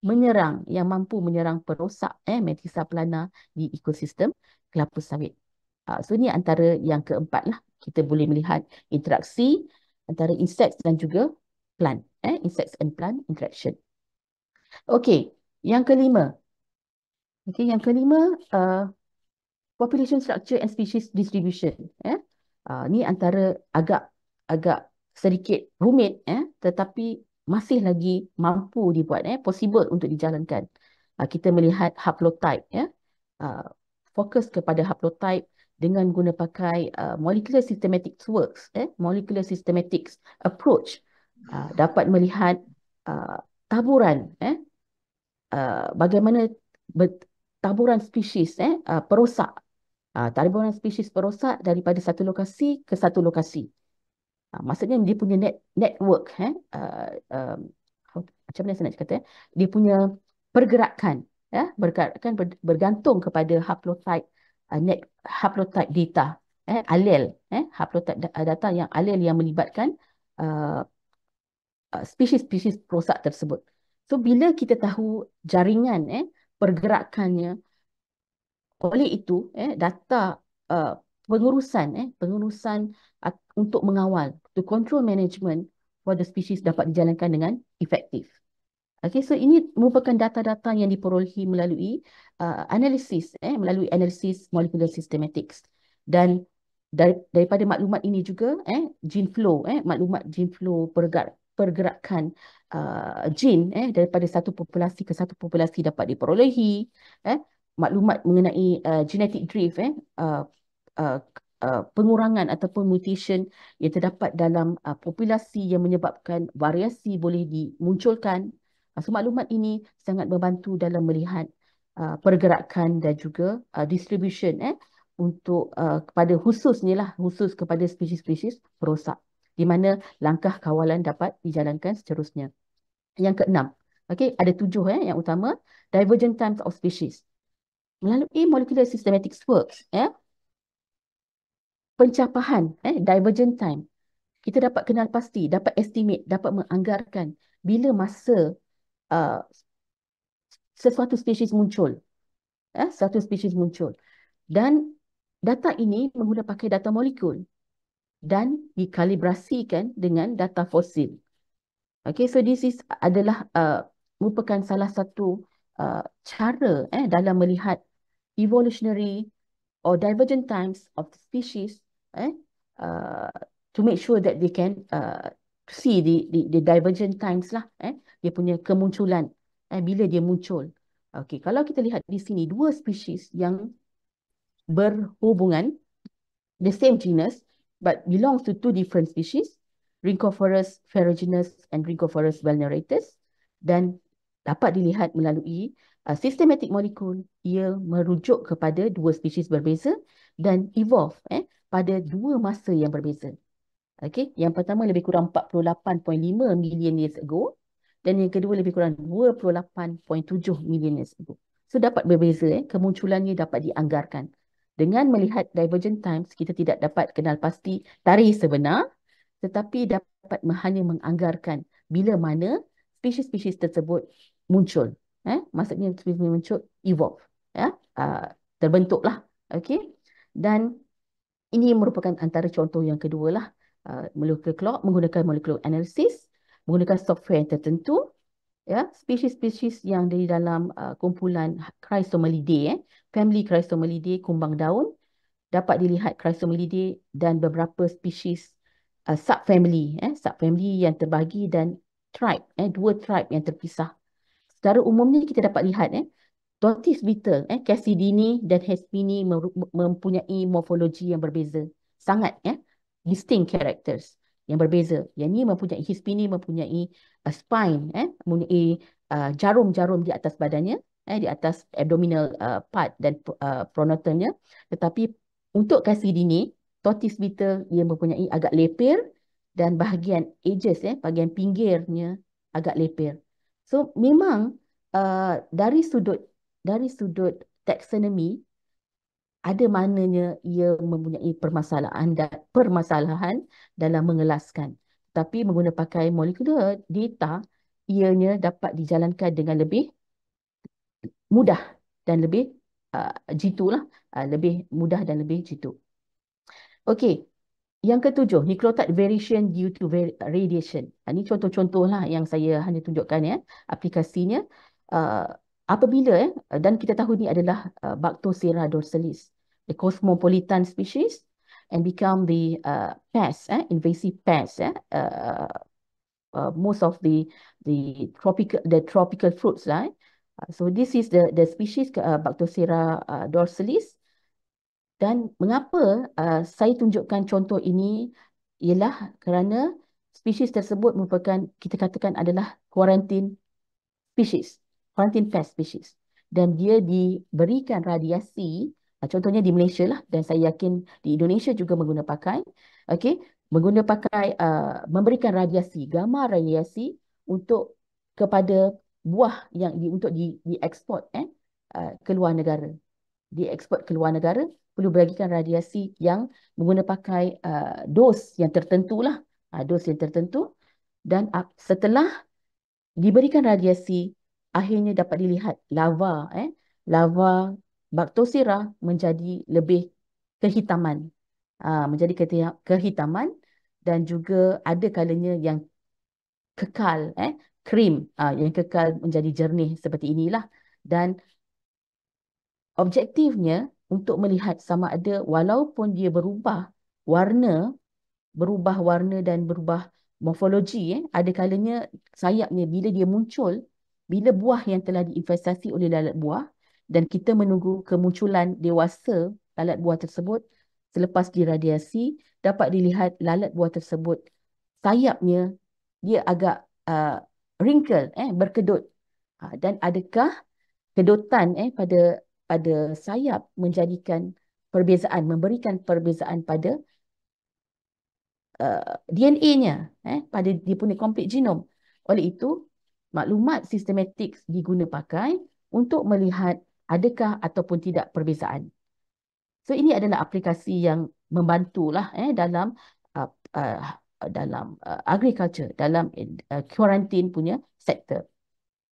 menyerang, yang mampu menyerang perosak eh, metisa pelana di ekosistem kelapa sawit. Uh, so ni antara yang keempat lah kita boleh melihat interaksi antara insects dan juga plant. Eh? Insects and plant interaction. Okey, yang kelima. Okey, yang kelima, uh, population structure and species distribution. Eh? Uh, ni antara agak agak sedikit rumit eh? tetapi masih lagi mampu dibuat, eh? possible untuk dijalankan. Uh, kita melihat haplotype. Eh? Uh, fokus kepada haplotype dengan guna pakai uh, molecular systematics works eh molecular systematics approach uh, dapat melihat uh, taburan eh uh, bagaimana taburan species eh uh, perosak uh, taburan species perosak daripada satu lokasi ke satu lokasi uh, maksudnya dia punya net network eh uh, um, how, oh, macam mana saya nak cakap eh dia punya pergerakan eh? bergantung kepada haplotype uh, net haplotype data eh alel eh haplotype data yang alel yang melibatkan species spesies uh, uh, tersebut. So bila kita tahu jaringan eh pergerakannya oleh itu eh data uh, pengurusan eh pengurusan uh, untuk mengawal to control management for the species dapat dijalankan dengan efektif. Okay, so ini merupakan data-data yang diperolehi melalui uh, analisis, eh, melalui analisis molecular systematics. Dan dar daripada maklumat ini juga, eh, gene flow, eh, maklumat gene flow pergerak pergerakan uh, gene eh, daripada satu populasi ke satu populasi dapat diperolehi. Eh, maklumat mengenai uh, genetic drift, eh, uh, uh, Uh, pengurangan ataupun mutation yang terdapat dalam uh, populasi yang menyebabkan variasi boleh dimunculkan Ah, so maklumat ini sangat membantu dalam melihat uh, pergerakan dan juga uh, distribution eh untuk uh, kepada ni lah khusus kepada spesies-spesies perosak di mana langkah kawalan dapat dijalankan seterusnya. Yang keenam, okay, ada tujuh eh yang utama divergent times of species melalui molecular systematics works eh pencapahan eh divergent time kita dapat kenal pasti dapat estimate dapat menganggarkan bila masa uh, sesuatu spesies muncul. Eh, sesuatu spesies muncul. Dan data ini menggunakan pakai data molekul dan dikalibrasikan dengan data fosil. Okay, so this is adalah uh, merupakan salah satu uh, cara eh, dalam melihat evolutionary or divergent times of the species eh, uh, to make sure that they can uh, see the, the the divergent times lah eh dia punya kemunculan eh bila dia muncul okey kalau kita lihat di sini dua species yang berhubungan the same genus but belongs to two different species Rhynchophorus ferruginous and Rhynchophorus vulneratus, dan dapat dilihat melalui uh, systematic molecule ia merujuk kepada dua species berbeza dan evolve eh pada dua masa yang berbeza Okey, yang pertama lebih kurang 48.5 million years ago dan yang kedua lebih kurang 28.7 million years ago. So dapat berbeza eh, kemunculannya dapat dianggarkan. Dengan melihat divergent times kita tidak dapat kenal pasti tarikh sebenar tetapi dapat hanya menganggarkan bila mana spesies-spesies tersebut muncul. Eh, maksudnya spesies muncul evolve, ya, eh, terbentuklah. Okey. Dan ini merupakan antara contoh yang kedua lah Uh, molekul clock menggunakan molekul analisis menggunakan software yang tertentu ya spesies spesies yang dari dalam uh, kumpulan Chrysomelidae eh family Chrysomelidae kumbang daun dapat dilihat Chrysomelidae dan beberapa spesies uh, subfamily eh subfamily yang terbagi dan tribe eh dua tribe yang terpisah secara umumnya kita dapat lihat eh Tortoise beetle eh Cassidini dan Hespini mempunyai morfologi yang berbeza sangat ya eh? distinct characters yang berbeza. Yang ni mempunyai his ni mempunyai a uh, spine eh mempunyai uh, jarum-jarum uh, di atas badannya eh di atas abdominal uh, part dan uh, pronotalnya tetapi untuk kasih dini tortoise beetle dia mempunyai agak leper dan bahagian edges eh bahagian pinggirnya agak leper. So memang uh, dari sudut dari sudut taxonomy ada mananya ia mempunyai permasalahan dan permasalahan dalam mengelaskan. Tapi menggunakan pakai molekular data, ianya dapat dijalankan dengan lebih mudah dan lebih uh, jitu lah. Uh, lebih mudah dan lebih jitu. Okey, yang ketujuh, nucleotide variation due to radiation. Ini ha, contoh-contoh lah yang saya hanya tunjukkan ya, aplikasinya. Uh, apabila, ya, dan kita tahu ini adalah uh, Bacto sera dorsalis the cosmopolitan species and become the uh, pests, eh, invasive pests. Eh, uh, uh, uh most of the the tropical the tropical fruits, right? Eh. Uh, so this is the the species uh, Bactosera uh, dorsalis. Dan mengapa uh, saya tunjukkan contoh ini ialah kerana species tersebut merupakan kita katakan adalah quarantine species, quarantine pest species, dan dia diberikan radiasi Ah, contohnya di Malaysia lah dan saya yakin di Indonesia juga mengguna pakai okey mengguna pakai uh, memberikan radiasi gamma radiasi untuk kepada buah yang di, untuk di di ekspor, eh uh, ke luar negara diekspor ke luar negara perlu bagikan radiasi yang mengguna pakai uh, dos yang tertentulah uh, dos yang tertentu dan uh, setelah diberikan radiasi akhirnya dapat dilihat lava eh lava baktosirah menjadi lebih kehitaman. Ha, menjadi kehitaman dan juga ada kalanya yang kekal, eh, krim ha, yang kekal menjadi jernih seperti inilah. Dan objektifnya untuk melihat sama ada walaupun dia berubah warna, berubah warna dan berubah morfologi, eh, ada kalanya sayapnya bila dia muncul, bila buah yang telah diinvestasi oleh lalat buah, dan kita menunggu kemunculan dewasa lalat buah tersebut selepas diradiasi dapat dilihat lalat buah tersebut sayapnya dia agak uh, wrinkle eh berkedut ha, dan adakah kedutan eh pada pada sayap menjadikan perbezaan memberikan perbezaan pada uh, DNA-nya eh pada dia punya complete genome oleh itu maklumat sistematik diguna pakai untuk melihat adakah ataupun tidak perbezaan. So ini adalah aplikasi yang membantulah eh dalam uh, uh, dalam uh, agriculture dalam uh, quarantine punya sektor.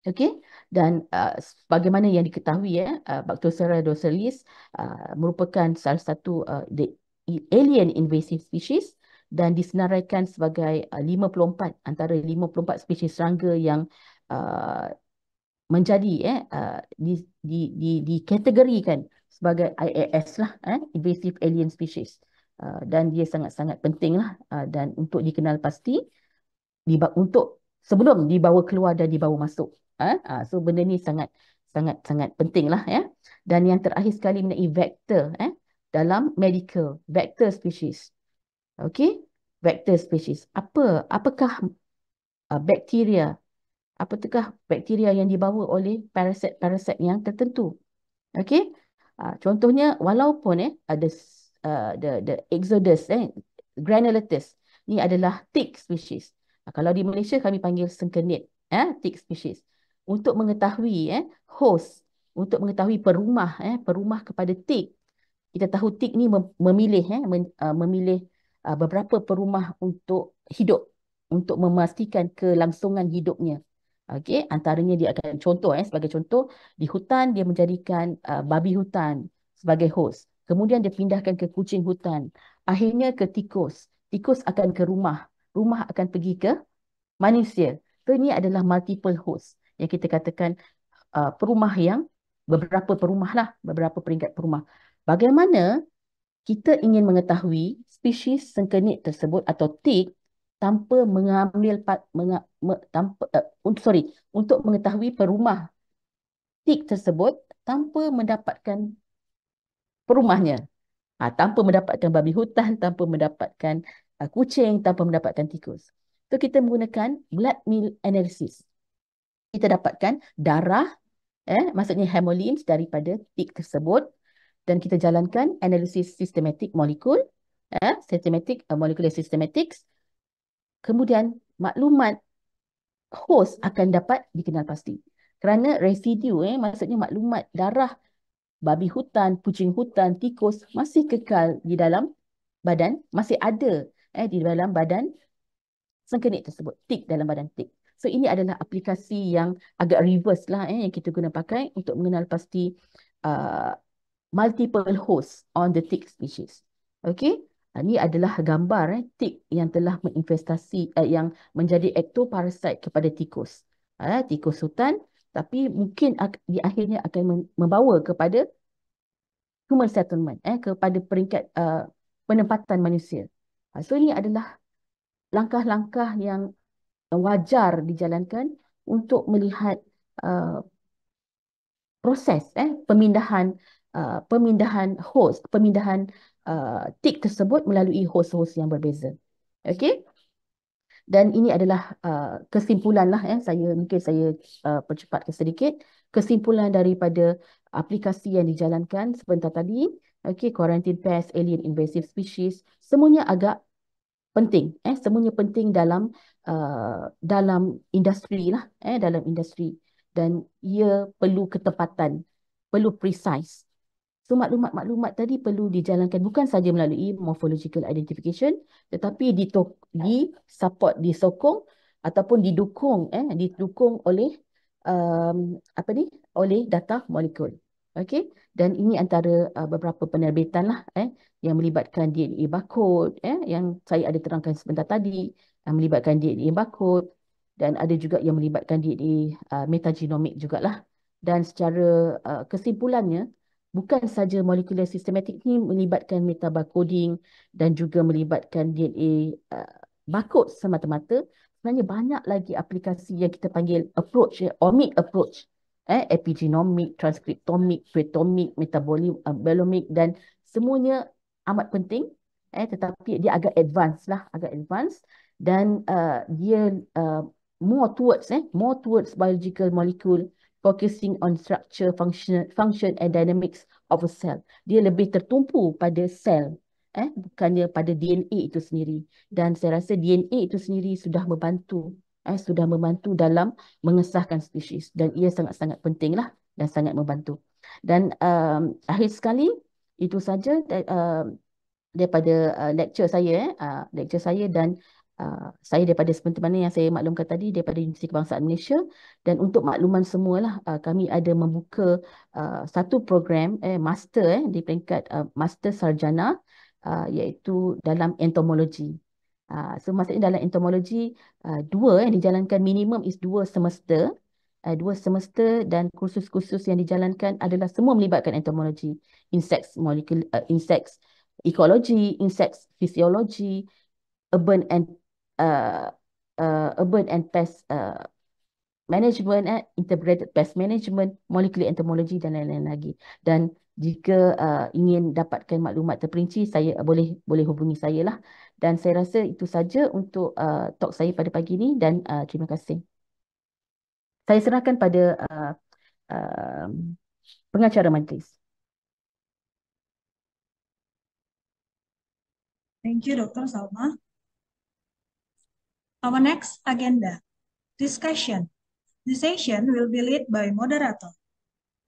okay. dan uh, bagaimana yang diketahui ya uh, Bacteria docilis uh, merupakan salah satu uh, the e, alien invasive species dan disenaraikan sebagai uh, 54 antara 54 spesies serangga yang uh, menjadi eh uh, di di di kategorikan sebagai IAS lah eh invasive alien species uh, dan dia sangat-sangat penting lah uh, dan untuk dikenal pasti di untuk sebelum dibawa keluar dan dibawa masuk eh uh, so benda ni sangat sangat sangat penting lah ya eh? dan yang terakhir sekali mengenai vector eh dalam medical vector species okay vector species apa apakah uh, bacteria apatahkah bakteria yang dibawa oleh parasit-parasit yang tertentu. Okey? Uh, contohnya walaupun eh ada uh, the the exodus eh granulitis. Ni adalah tick species. Uh, kalau di Malaysia kami panggil sengkenit eh tick species. Untuk mengetahui eh host, untuk mengetahui perumah eh perumah kepada tick. Kita tahu tick ni memilih eh mem uh, memilih uh, beberapa perumah untuk hidup untuk memastikan kelangsungan hidupnya. Okey, antaranya dia akan contoh eh sebagai contoh di hutan dia menjadikan uh, babi hutan sebagai host. Kemudian dia pindahkan ke kucing hutan, akhirnya ke tikus. Tikus akan ke rumah, rumah akan pergi ke manusia. So, ini adalah multiple host yang kita katakan uh, perumah yang beberapa perumah lah, beberapa peringkat perumah. Bagaimana kita ingin mengetahui spesies sengkenit tersebut atau tick tanpa mengambil part, me, tanpa, uh, sorry, untuk mengetahui perumah tik tersebut tanpa mendapatkan perumahnya. Ha, tanpa mendapatkan babi hutan, tanpa mendapatkan uh, kucing, tanpa mendapatkan tikus. So kita menggunakan blood meal analysis. Kita dapatkan darah, eh, maksudnya hemolymph daripada tik tersebut dan kita jalankan analisis sistematik molekul, eh, systematic, uh, eh, molecular systematics kemudian maklumat host akan dapat dikenal pasti. Kerana residu, eh, maksudnya maklumat darah babi hutan, kucing hutan, tikus masih kekal di dalam badan, masih ada eh, di dalam badan sengkenik tersebut, tik dalam badan tik. So ini adalah aplikasi yang agak reverse lah eh, yang kita guna pakai untuk mengenal pasti uh, multiple host on the tick species. Okay, ini ha, adalah gambar eh, tik yang telah menginvestasi eh, yang menjadi ectoparasite kepada tikus. Eh, tikus hutan tapi mungkin di akhirnya akan membawa kepada human settlement eh, kepada peringkat uh, penempatan manusia. Ha, so ini adalah langkah-langkah yang wajar dijalankan untuk melihat uh, proses eh, pemindahan uh, pemindahan host, pemindahan uh, tick tersebut melalui host-host yang berbeza. Okay? Dan ini adalah uh, kesimpulan lah eh. saya mungkin saya uh, percepatkan sedikit kesimpulan daripada aplikasi yang dijalankan sebentar tadi. Okay, quarantine Pass alien invasive species, semuanya agak penting. Eh, semuanya penting dalam uh, dalam industri lah, eh, dalam industri dan ia perlu ketepatan, perlu precise. So maklumat-maklumat tadi perlu dijalankan bukan saja melalui morphological identification tetapi di di support disokong ataupun didukung eh didukung oleh um, apa ni oleh data molekul. Okey dan ini antara uh, beberapa penerbitan lah eh yang melibatkan DNA barcode eh yang saya ada terangkan sebentar tadi yang melibatkan DNA barcode dan ada juga yang melibatkan DNA uh, metagenomic jugalah dan secara uh, kesimpulannya bukan saja molekular sistematik ni melibatkan meta coding dan juga melibatkan DNA uh, barcode semata-mata sebenarnya banyak lagi aplikasi yang kita panggil approach eh, omic approach eh epigenomic transcriptomic proteomic metabolomic uh, dan semuanya amat penting eh tetapi dia agak advance lah agak advance dan uh, dia uh, more towards eh more towards biological molecule focusing on structure, function, function and dynamics of a cell. Dia lebih tertumpu pada sel, eh, bukannya pada DNA itu sendiri. Dan saya rasa DNA itu sendiri sudah membantu, eh, sudah membantu dalam mengesahkan spesies dan ia sangat-sangat pentinglah dan sangat membantu. Dan um, akhir sekali itu saja uh, daripada uh, lecture saya, eh, uh, lecture saya dan Uh, saya daripada sementara yang saya maklumkan tadi daripada Universiti Kebangsaan Malaysia dan untuk makluman semualah uh, kami ada membuka uh, satu program eh, master eh, di peringkat uh, master sarjana uh, iaitu dalam entomologi. Uh, so maksudnya dalam entomologi uh, dua yang eh, dijalankan minimum is dua semester uh, dua semester dan kursus-kursus yang dijalankan adalah semua melibatkan entomologi insects molecular uh, insects ecology insects physiology urban and uh, uh, urban and pest uh, management, uh, integrated pest management, molecular entomology dan lain-lain lagi. Dan jika uh, ingin dapatkan maklumat terperinci, saya uh, boleh boleh hubungi saya lah. Dan saya rasa itu saja untuk uh, talk saya pada pagi ini dan uh, terima kasih. Saya serahkan pada uh, uh, pengacara majlis. Thank you, Dr. Salma. Our next agenda, discussion. The session will be led by moderator.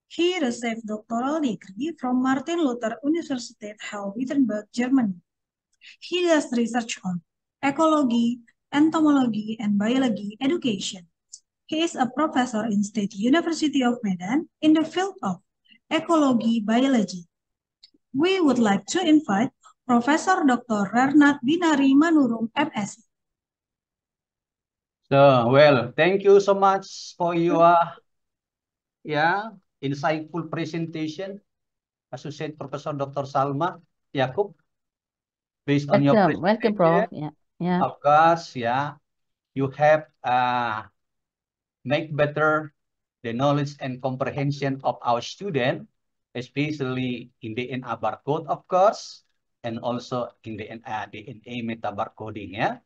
He received doctoral degree from Martin Luther Universität Hau Wittenberg, Germany. He does research on ecology, entomology, and biology education. He is a professor in State University of Medan in the field of ecology biology. We would like to invite Professor Dr. Renat Binari Manurung, MSc so, well, thank you so much for your yeah, insightful presentation, Associate Professor Dr. Salma Yakub. Based on your presentation, welcome, Prof. Yeah, yeah. Of course, yeah, you have uh, make better the knowledge and comprehension of our student, especially in the NR barcode, of course, and also in the, uh, the meta barcoding, yeah.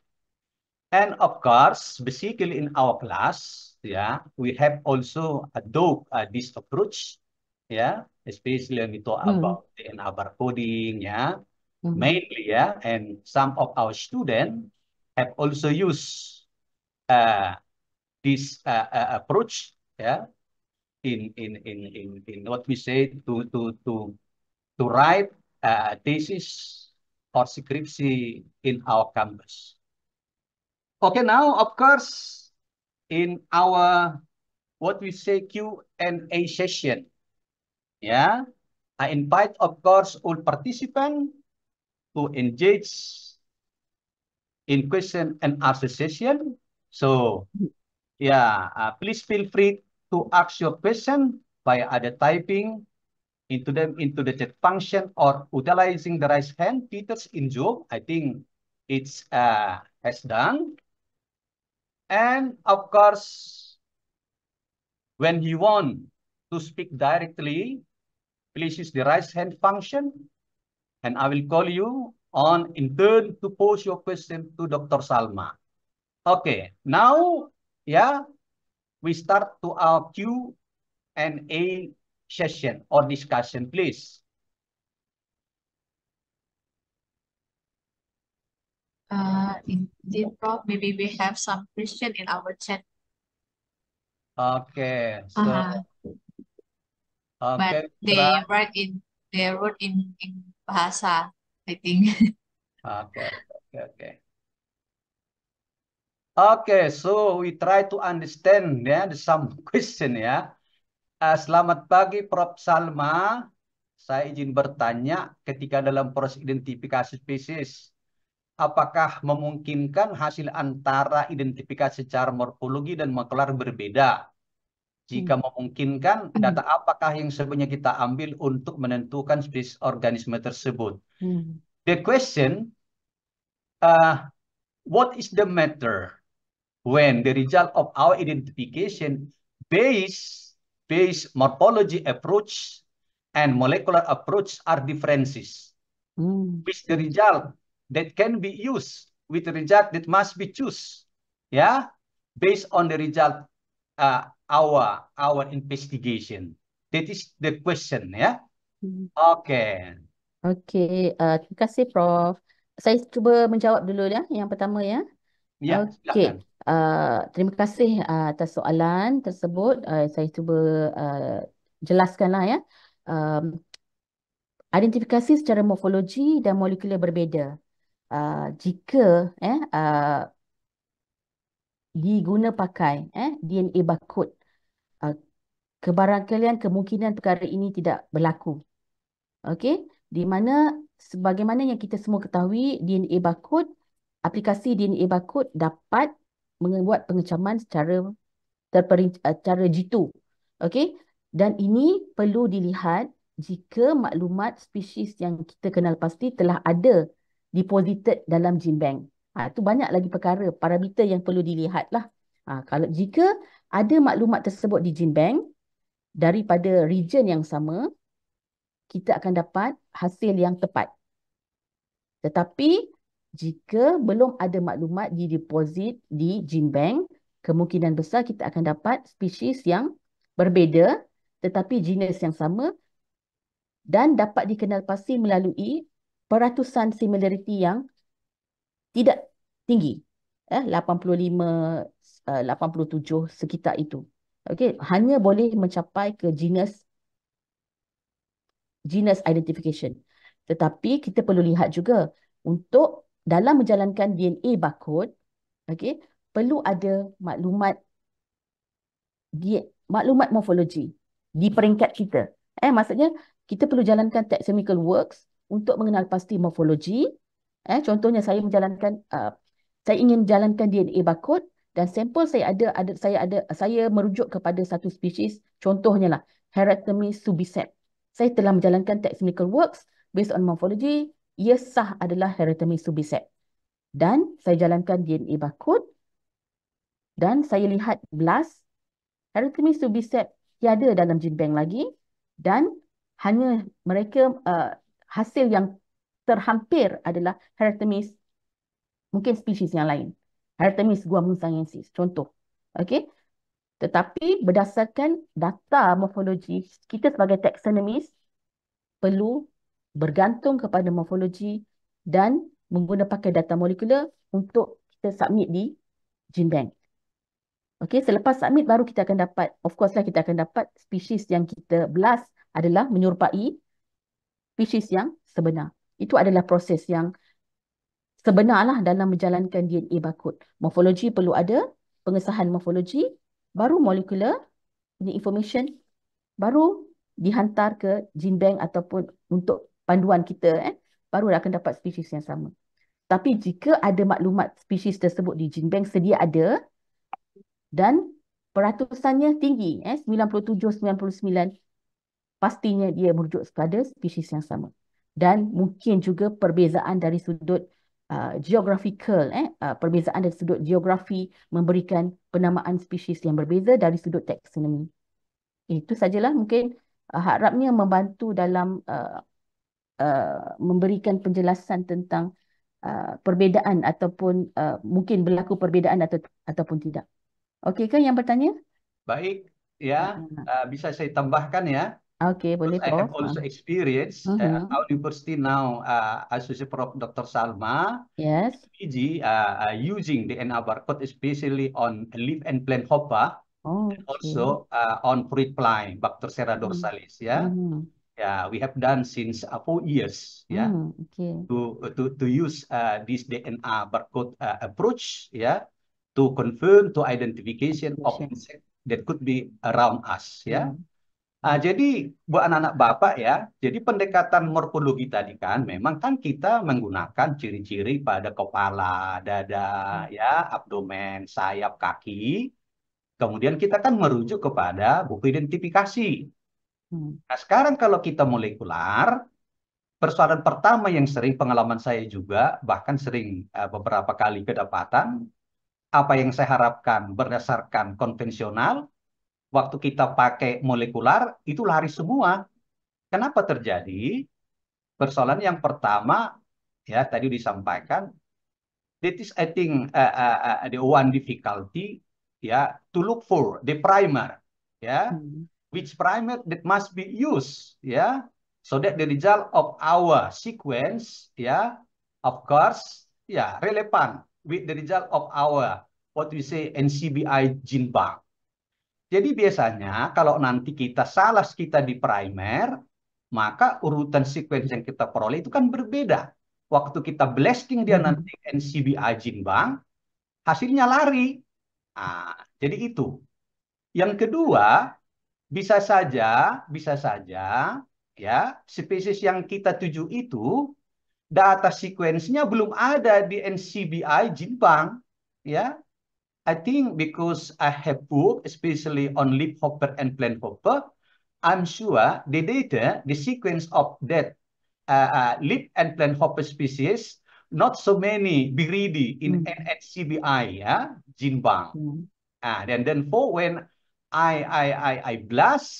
And of course, basically in our class, yeah, we have also adopt uh, this approach, yeah, especially when we talk mm. about in our coding, yeah, mm. mainly, yeah, and some of our students have also used uh, this uh, uh, approach, yeah, in in in in in what we say to to to to write a uh, thesis or scriptcy in our campus. Okay, now, of course, in our, what we say, Q&A session, yeah, I invite, of course, all participants to engage in question and answer session. So, yeah, uh, please feel free to ask your question by either typing into them into the chat function or utilizing the right hand features in Zoom. I think it's uh, has done. And of course, when he want to speak directly, please use the right hand function. And I will call you on in turn to pose your question to Dr. Salma. Okay, now, yeah, we start to our Q and A session or discussion, please. Uh, in Prof. maybe we have some question in our chat. Okay, so uh -huh. okay, but they write in they wrote in in bahasa, I think. okay, okay, okay. Okay, so we try to understand ya yeah, some question ya. Yeah. Uh, selamat pagi Prof Salma. Saya izin bertanya ketika dalam proses identifikasi spesies apakah memungkinkan hasil antara identifikasi secara morfologi dan molekular berbeda? Jika hmm. memungkinkan, hmm. data apakah yang sebenarnya kita ambil untuk menentukan spesies organisme tersebut? Hmm. The question, uh, what is the matter when the result of our identification based based morphology approach and molecular approach are differences? Hmm. Which the result that can be used with the result that must be choose, yeah, based on the result uh, our our investigation. That is the question, yeah. Hmm. Okay. Okay. Uh, terima kasih, Prof. Saya cuba menjawab dulu ya, yang pertama ya. Ya. Okay. Uh, terima kasih uh, atas soalan tersebut. Uh, saya cuba uh, jelaskanlah ya. Um, identifikasi secara morfologi dan molekular berbeza uh, jika eh uh, diguna pakai eh DNA barcode uh, ah, kebarangkalian kemungkinan perkara ini tidak berlaku. Okey, di mana sebagaimana yang kita semua ketahui DNA barcode aplikasi DNA barcode dapat membuat pengecaman secara terperinci cara jitu. Okey, dan ini perlu dilihat jika maklumat spesies yang kita kenal pasti telah ada deposited dalam gym bank. Ha, itu banyak lagi perkara, parameter yang perlu dilihat lah. Ha, kalau jika ada maklumat tersebut di gym bank daripada region yang sama, kita akan dapat hasil yang tepat. Tetapi jika belum ada maklumat di deposit di gym bank, kemungkinan besar kita akan dapat spesies yang berbeza tetapi jenis yang sama dan dapat dikenal pasti melalui peratusan similarity yang tidak tinggi. Eh, 85, uh, 87 sekitar itu. Okay, hanya boleh mencapai ke genus genus identification. Tetapi kita perlu lihat juga untuk dalam menjalankan DNA barcode, okay, perlu ada maklumat dia maklumat morfologi di peringkat kita. Eh, maksudnya kita perlu jalankan taxonomical works untuk mengenal pasti morfologi. Eh, contohnya saya menjalankan uh, saya ingin jalankan DNA barcode dan sampel saya ada, ada saya ada saya merujuk kepada satu spesies contohnya lah Heratomys subisep. Saya telah menjalankan technical works based on morfologi, ia sah adalah Heratomys subisep. Dan saya jalankan DNA barcode dan saya lihat blast Heratomys subiceps tiada dalam gene bank lagi dan hanya mereka uh, hasil yang terhampir adalah Heratomys mungkin spesies yang lain. Heratomys guamunsangensis contoh. okay Tetapi berdasarkan data morfologi kita sebagai taxonomis perlu bergantung kepada morfologi dan menggunakan pakai data molekular untuk kita submit di gene bank. Okey, selepas submit baru kita akan dapat of course lah kita akan dapat spesies yang kita belas adalah menyerupai species yang sebenar. Itu adalah proses yang sebenarlah dalam menjalankan DNA bakut. Morfologi perlu ada, pengesahan morfologi, baru molekular punya information, baru dihantar ke gene bank ataupun untuk panduan kita, eh, baru akan dapat species yang sama. Tapi jika ada maklumat species tersebut di gene bank sedia ada dan peratusannya tinggi, eh, 97-99%, pastinya dia merujuk kepada spesies yang sama. Dan mungkin juga perbezaan dari sudut uh, geographical, eh, uh, perbezaan dari sudut geografi memberikan penamaan spesies yang berbeza dari sudut taksonomi. Itu sajalah mungkin uh, harapnya membantu dalam uh, uh, memberikan penjelasan tentang Uh, perbedaan ataupun uh, mungkin berlaku perbezaan atau ataupun tidak. Okey kan yang bertanya? Baik, ya. Ah. Uh, bisa saya tambahkan ya. Okay, boleh Prof. I have also experience uh-huh. uh -huh. at university now, uh, Associate Prof. Dr. Salma. Yes. PG uh, uh, using the NR barcode, especially on leaf and plant hopper. Oh, and also uh, on fruit fly, Bacterosera dorsalis. Uh -huh. Ya. Yeah. Uh -huh. yeah, we have done since uh, four years. Yeah. Uh mm, Okay. To to to use uh, this DNA barcode uh, approach. Yeah. To confirm to identification, identification of insect that could be around us. Yeah. Uh mm. Nah, jadi buat anak-anak bapak ya, jadi pendekatan morfologi tadi kan memang kan kita menggunakan ciri-ciri pada kepala, dada, hmm. ya, abdomen, sayap, kaki. Kemudian kita kan merujuk kepada buku identifikasi. Hmm. Nah, sekarang kalau kita molekular, persoalan pertama yang sering pengalaman saya juga, bahkan sering ah, beberapa kali kedapatan, apa yang saya harapkan berdasarkan konvensional, waktu kita pakai molekular itu lari semua. Kenapa terjadi? Persoalan yang pertama ya tadi disampaikan that is I think uh, uh, uh, the one difficulty ya to look for the primer ya hmm. which primer that must be used ya so that the result of our sequence ya of course ya yeah, with the result of our what we say NCBI gene bank jadi biasanya kalau nanti kita salah kita di primer, maka urutan sequence yang kita peroleh itu kan berbeda. Waktu kita blasting dia hmm. nanti NCBI Ajin bank, hasilnya lari. Nah, jadi itu. Yang kedua, bisa saja, bisa saja ya, spesies yang kita tuju itu data sequence-nya belum ada di NCBI Jinbang, ya. I think because I have book, especially on leaf hopper and plant hopper, I'm sure the data, the sequence of that uh, uh, leaf and plant hopper species, not so many be greedy in mm. yeah, gene bank. Mm And, ah, and then for when I, I, I, I blast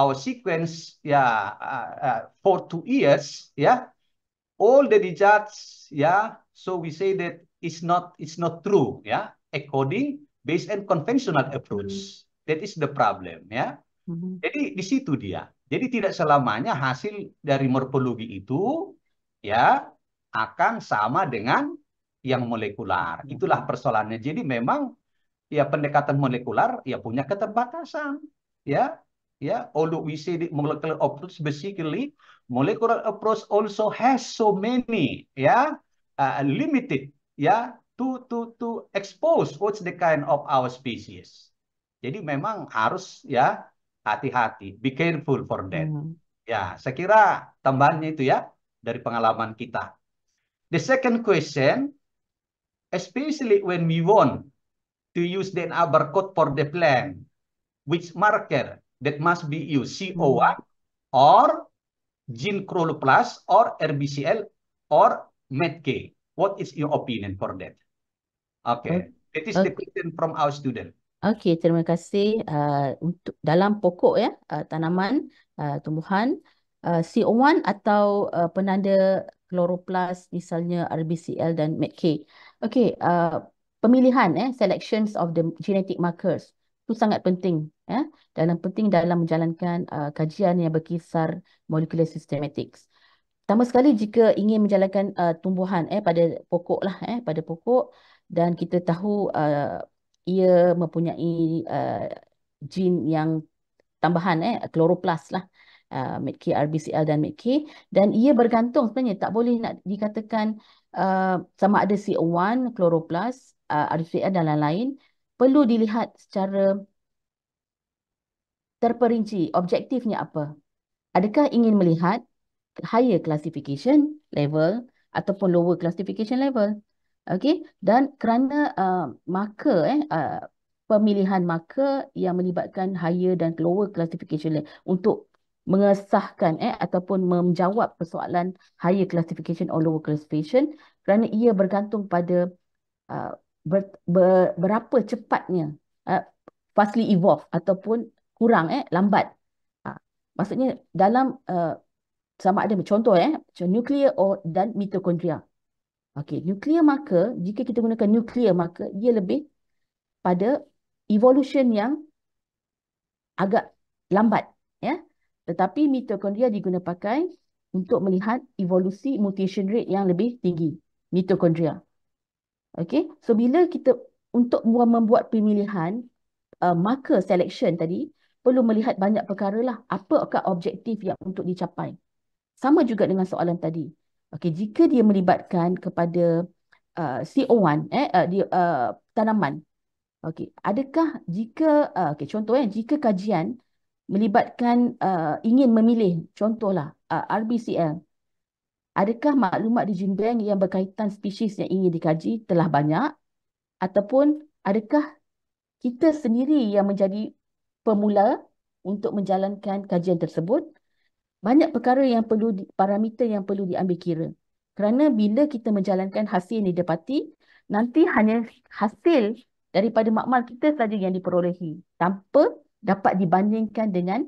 our sequence, yeah, uh, uh, for two years, yeah, all the results, yeah, so we say that it's not, it's not true, yeah, according based and conventional approach. Hmm. That is the problem ya. Hmm. Jadi di situ dia. Jadi tidak selamanya hasil dari morfologi itu ya akan sama dengan yang molekular. Hmm. Itulah persoalannya. Jadi memang ya pendekatan molekular ya punya keterbatasan ya. Ya, although we say molecular approach basically molecular approach also has so many ya uh, limited ya to to to expose what's the kind of our species. Jadi memang harus ya hati-hati, be careful for that. Mm -hmm. Ya, saya kira tambahannya itu ya dari pengalaman kita. The second question, especially when we want to use the number code for the plan, which marker that must be used, CO1 or gene Plus or RBCL or MedK? What is your opinion for that? Okay. okay. It is okay. dependent from our student. Okay, terima kasih. Uh, untuk Dalam pokok ya, uh, tanaman, uh, tumbuhan, uh, CO1 atau uh, penanda chloroplast misalnya RBCL dan MEDK. Okay, uh, pemilihan, eh, selections of the genetic markers. Itu sangat penting. Ya, dalam penting dalam menjalankan uh, kajian yang berkisar molecular systematics. Pertama sekali jika ingin menjalankan uh, tumbuhan eh, pada pokok lah, eh, pada pokok, dan kita tahu uh, ia mempunyai uh, gen yang tambahan eh kloroplas lah uh, MITK RBCL dan MITK dan ia bergantung sebenarnya tak boleh nak dikatakan uh, sama ada CO1 kloroplas uh, RBCL dan lain-lain perlu dilihat secara terperinci objektifnya apa adakah ingin melihat higher classification level ataupun lower classification level Okey dan kerana uh, maka eh uh, pemilihan maka yang melibatkan higher dan lower classification layer untuk mengesahkan eh ataupun menjawab persoalan higher classification or lower classification kerana ia bergantung pada uh, ber, ber, berapa cepatnya uh, fastly evolve ataupun kurang eh lambat uh, maksudnya dalam uh, sama ada contoh eh nuclear or dan mitochondria Okey, nuklear maka jika kita gunakan nuklear maka dia lebih pada evolution yang agak lambat ya. Tetapi mitokondria digunakan pakai untuk melihat evolusi mutation rate yang lebih tinggi mitokondria. Okey, so bila kita untuk membuat pemilihan uh, maka selection tadi perlu melihat banyak perkara lah apa objektif yang untuk dicapai. Sama juga dengan soalan tadi. Okey, jika dia melibatkan kepada uh, CO1 eh uh, dia, uh, tanaman. Okey, adakah jika uh, okey contoh eh jika kajian melibatkan uh, ingin memilih contohlah uh, RBCL. Adakah maklumat di GenBank yang berkaitan spesies yang ingin dikaji telah banyak ataupun adakah kita sendiri yang menjadi pemula untuk menjalankan kajian tersebut banyak perkara yang perlu di, parameter yang perlu diambil kira. Kerana bila kita menjalankan hasil yang didapati, nanti hanya hasil daripada makmal kita saja yang diperolehi tanpa dapat dibandingkan dengan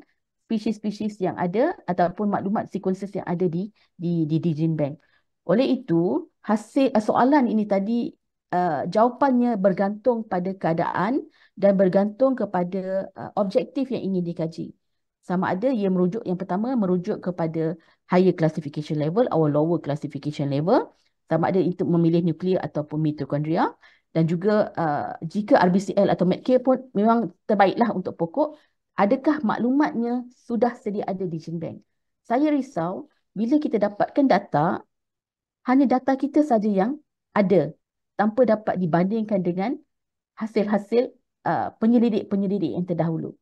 spesies-spesies yang ada ataupun maklumat sequences yang ada di di di, di gene bank. Oleh itu, hasil eh, soalan ini tadi uh, jawapannya bergantung pada keadaan dan bergantung kepada uh, objektif yang ingin dikaji sama ada ia merujuk yang pertama merujuk kepada higher classification level atau lower classification level sama ada untuk memilih nuklear ataupun mitokondria dan juga uh, jika RBCL atau MedK pun memang terbaiklah untuk pokok adakah maklumatnya sudah sedia ada di GenBank saya risau bila kita dapatkan data hanya data kita saja yang ada tanpa dapat dibandingkan dengan hasil-hasil uh, penyelidik-penyelidik yang terdahulu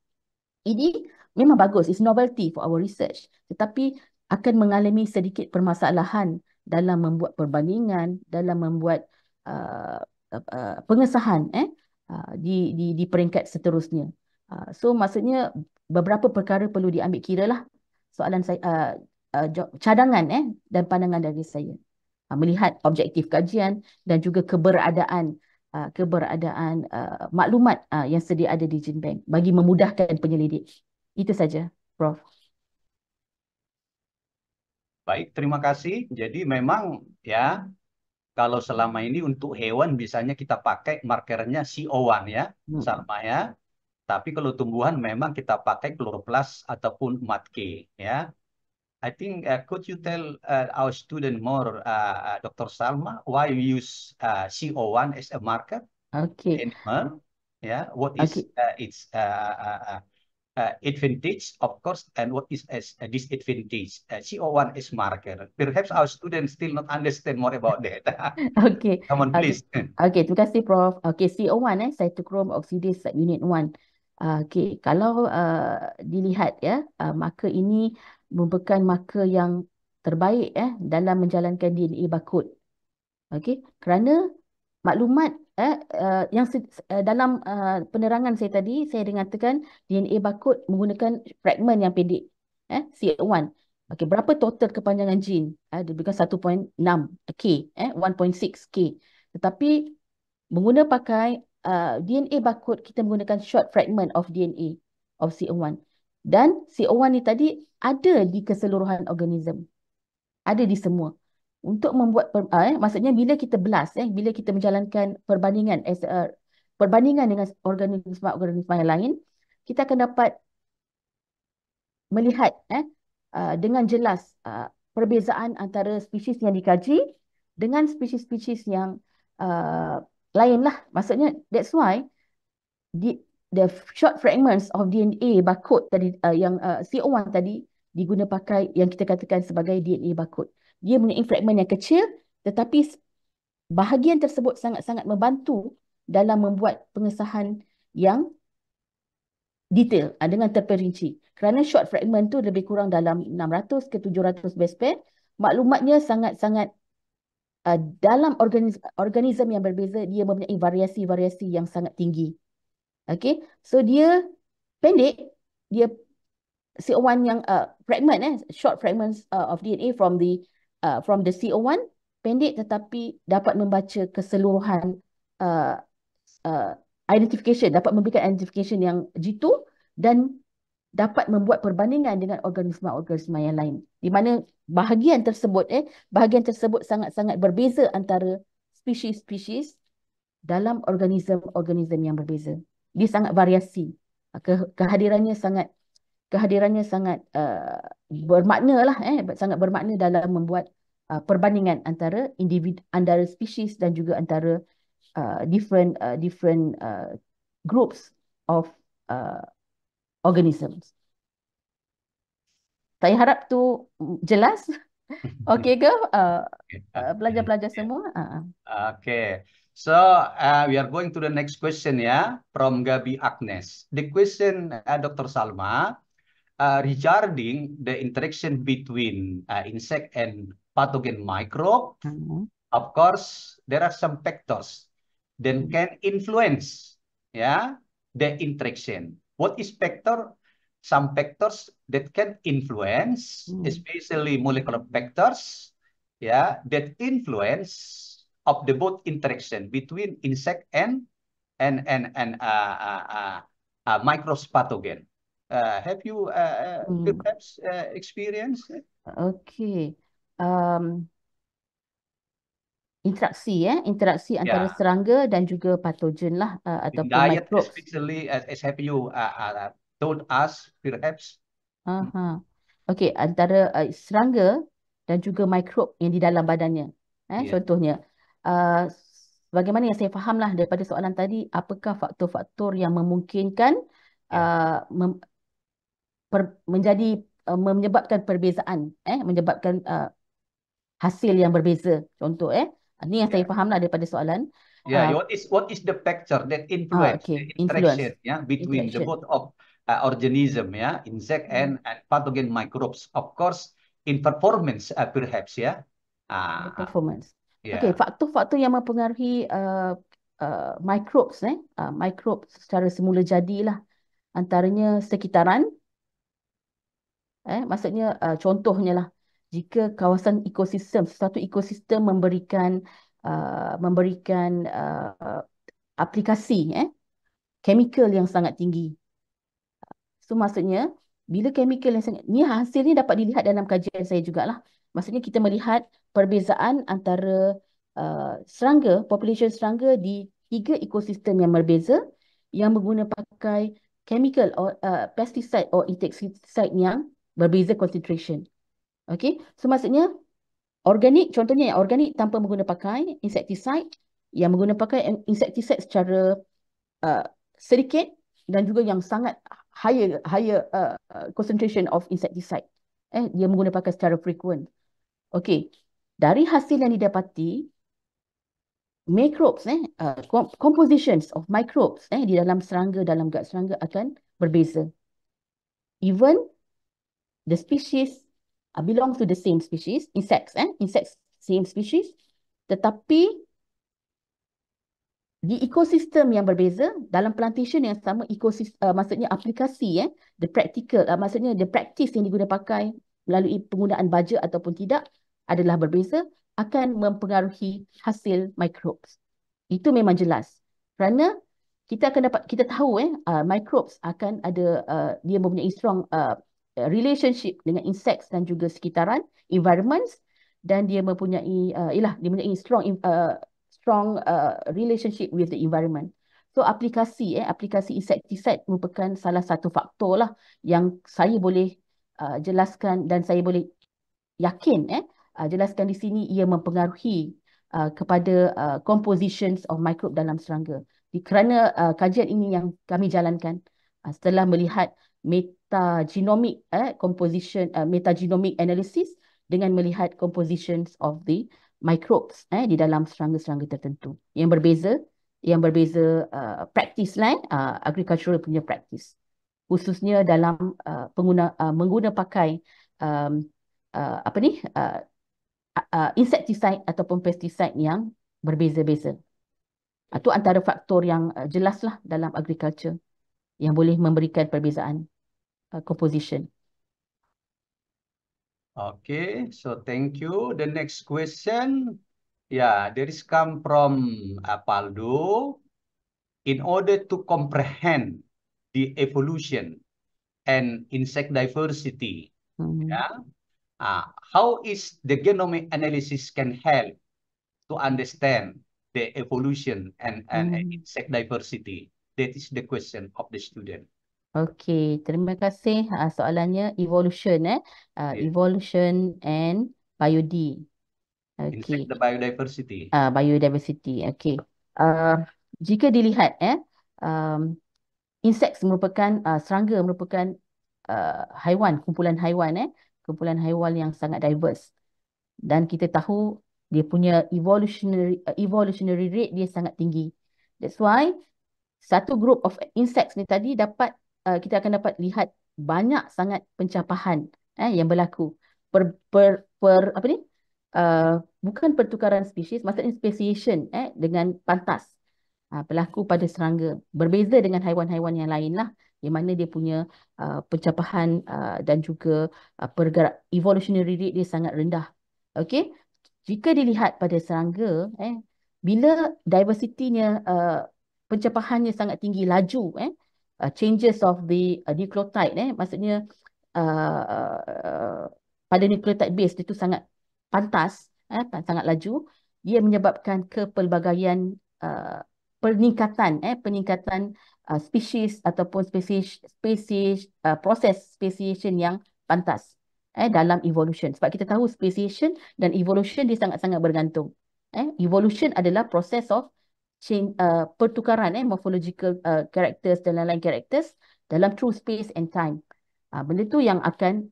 ini memang bagus it's novelty for our research tetapi akan mengalami sedikit permasalahan dalam membuat perbandingan dalam membuat uh, uh, pengesahan eh uh, di di di peringkat seterusnya uh, so maksudnya beberapa perkara perlu diambil kira lah soalan saya uh, uh, cadangan eh dan pandangan dari saya uh, melihat objektif kajian dan juga keberadaan uh, keberadaan uh, maklumat uh, yang sedia ada di GenBank bagi memudahkan penyelidik Itu saja, Prof. Baik, terima kasih. Jadi memang ya kalau selama ini untuk hewan biasanya kita pakai markernya CO1 ya, hmm. sama ya. Tapi kalau tumbuhan memang kita pakai kloroplas ataupun matke ya. I think uh, could you tell uh, our student more, uh, uh Dr. Salma, why we use uh, CO1 as a marker? Okay. Animal, yeah. What is okay. uh, its uh, uh, uh uh, advantage, of course, and what is as a disadvantage, uh, CO1 is marker. Perhaps our students still not understand more about that. okay. Come on, please. Okay. okay, terima kasih, Prof. Okay, CO1, eh, cytochrome oxidase unit 1. Uh, okay, kalau uh, dilihat, ya, uh, marker ini merupakan maka yang terbaik eh, dalam menjalankan DNA barcode. Okay, kerana maklumat Eh, uh, yang uh, dalam uh, penerangan saya tadi, saya dengatakan DNA bakut menggunakan fragment yang pendek. Eh, C1. okey berapa total kepanjangan jin? Eh, dia berikan 1.6 K. Eh, 1.6 K. Tetapi menggunakan pakai uh, DNA bakut, kita menggunakan short fragment of DNA of C1. Dan C1 ni tadi ada di keseluruhan organism. Ada di semua untuk membuat per, ah, eh, maksudnya bila kita belas eh bila kita menjalankan perbandingan as a, perbandingan dengan organisma organisma yang lain kita akan dapat melihat eh uh, dengan jelas uh, perbezaan antara spesies yang dikaji dengan spesies-spesies yang uh, lah. maksudnya that's why the, the short fragments of DNA barcode tadi uh, yang uh, CO1 tadi diguna pakai yang kita katakan sebagai DNA barcode dia mempunyai fragment yang kecil tetapi bahagian tersebut sangat-sangat membantu dalam membuat pengesahan yang detail ah, dengan terperinci. Kerana short fragment tu lebih kurang dalam 600 ke 700 base pair, maklumatnya sangat-sangat uh, dalam organis organisme yang berbeza, dia mempunyai variasi-variasi yang sangat tinggi. Okay, so dia pendek, dia CO1 yang uh, fragment, eh, short fragments uh, of DNA from the uh, from the CO1 pendek tetapi dapat membaca keseluruhan uh, uh, identification, dapat memberikan identification yang jitu dan dapat membuat perbandingan dengan organisma-organisma yang lain. Di mana bahagian tersebut eh bahagian tersebut sangat-sangat berbeza antara species-species dalam organisme-organisme yang berbeza. Dia sangat variasi. Kehadirannya sangat kehadirannya sangat uh, bermakna lah, eh, sangat bermakna dalam membuat uh, perbandingan antara individu, antara species dan juga antara uh, different uh, different uh, groups of uh, organisms. Saya harap tu jelas. Okey ke pelajar-pelajar uh, okay. Uh, semua? Uh. uh. Okey. So, uh, we are going to the next question ya yeah, from Gabi Agnes. The question uh, Dr. Salma, uh, regarding the interaction between uh, insect and pathogen microbe, mm -hmm. of course, there are some factors that mm -hmm. can influence yeah, the interaction. What is factor? Some factors that can influence, mm -hmm. especially molecular factors, yeah, that influence of the both interaction between insect and and and and uh, uh, uh, uh, microbes pathogen. Uh, have you uh, mm. perhaps uh, hmm. uh experienced Okay. Um, interaksi ya eh? interaksi ya. antara serangga dan juga patogen lah uh, ataupun diet especially as, as have you uh, uh, uh told us perhaps uh -huh. okay antara uh, serangga dan juga microbe yang di dalam badannya eh? yeah. contohnya uh, bagaimana yang saya fahamlah daripada soalan tadi apakah faktor-faktor yang memungkinkan yeah. uh, mem per, menjadi uh, menyebabkan perbezaan eh menyebabkan uh, hasil yang berbeza contoh eh ini yang yeah. saya ya. fahamlah daripada soalan yeah ya, uh, what is what is the factor that influence uh, okay. Ya, the interaction influence. yeah between the both of uh, organism yeah insect mm. and, and pathogen microbes of course in performance uh, perhaps yeah uh, performance yeah. okay faktor-faktor yang mempengaruhi uh, uh, microbes eh uh, microbes secara semula jadilah antaranya sekitaran Eh, maksudnya uh, contohnya lah jika kawasan ekosistem sesuatu ekosistem memberikan uh, memberikan uh, aplikasi eh chemical yang sangat tinggi. So maksudnya bila chemical yang sangat ni hasil ni dapat dilihat dalam kajian saya juga lah, Maksudnya kita melihat perbezaan antara uh, serangga population serangga di tiga ekosistem yang berbeza yang menggunakan pakai chemical or uh, pesticide or insecticide yang berbeza concentration. Okay, so maksudnya organik, contohnya yang organik tanpa menggunakan pakai insecticide, yang menggunakan pakai insecticide secara uh, sedikit dan juga yang sangat higher higher uh, uh, concentration of insecticide. Eh, dia menggunakan pakai secara frequent. Okay, dari hasil yang didapati, microbes, eh, uh, compositions of microbes eh, di dalam serangga, dalam gut serangga akan berbeza. Even the species uh, belong to the same species, insects, eh? insects, same species, tetapi di ekosistem yang berbeza, dalam plantation yang sama, ekosistem, uh, maksudnya aplikasi, eh? the practical, uh, maksudnya the practice yang digunakan pakai melalui penggunaan baja ataupun tidak adalah berbeza, akan mempengaruhi hasil microbes. Itu memang jelas. Kerana kita akan dapat, kita tahu eh, uh, microbes akan ada, uh, dia mempunyai strong uh, Uh, relationship dengan insects dan juga sekitaran environments dan dia mempunyai uh, ialah dia mempunyai strong uh, strong uh, relationship with the environment. So aplikasi eh aplikasi insecticide merupakan salah satu faktor lah yang saya boleh uh, jelaskan dan saya boleh yakin eh uh, jelaskan di sini ia mempengaruhi uh, kepada uh, compositions of microbe dalam serangga. Di, kerana uh, kajian ini yang kami jalankan uh, setelah melihat metagenomic eh, composition uh, metagenomic analysis dengan melihat compositions of the microbes eh, di dalam serangga-serangga tertentu yang berbeza yang berbeza uh, practice lain uh, agricultural punya practice khususnya dalam uh, pengguna uh, menggunakan pakai um, uh, apa ni uh, uh, insecticide ataupun pesticide yang berbeza-beza. Itu antara faktor yang jelaslah dalam agriculture yang boleh memberikan perbezaan uh, composition. Okay, so thank you. The next question, yeah, there is come from Apaldo. Uh, In order to comprehend the evolution and insect diversity, mm -hmm. yeah, uh, how is the genomic analysis can help to understand the evolution and, and mm -hmm. insect diversity? That is the question of the student. Okay, terima kasih. Uh, soalannya evolution eh. Uh, ah, okay. Evolution and biod. Okay. Insect the biodiversity. Ah uh, biodiversity. Okay. Uh, jika dilihat eh um, insects merupakan uh, serangga merupakan uh, haiwan kumpulan haiwan eh kumpulan haiwan yang sangat diverse dan kita tahu dia punya evolutionary evolutionary rate dia sangat tinggi. That's why satu group of insects ni tadi dapat uh, kita akan dapat lihat banyak sangat pencapahan eh, yang berlaku per per, per apa ni uh, bukan pertukaran spesies maksudnya speciation eh, dengan pantas uh, berlaku pada serangga berbeza dengan haiwan-haiwan yang lain lah yang mana dia punya uh, pencapahan uh, dan juga uh, pergerak evolutionary rate dia sangat rendah okay jika dilihat pada serangga eh, bila diversitinya uh, pencapahannya sangat tinggi laju eh uh, changes of the uh, nucleotide eh maksudnya uh, uh, pada nucleotide base itu sangat pantas eh sangat laju ia menyebabkan kepelbagaian uh, peningkatan eh peningkatan uh, species ataupun species species uh, proses speciation yang pantas eh dalam evolution sebab kita tahu speciation dan evolution dia sangat-sangat bergantung eh evolution adalah proses of change, uh, pertukaran eh, morphological uh, characters dan lain-lain characters dalam true space and time. Uh, benda tu yang akan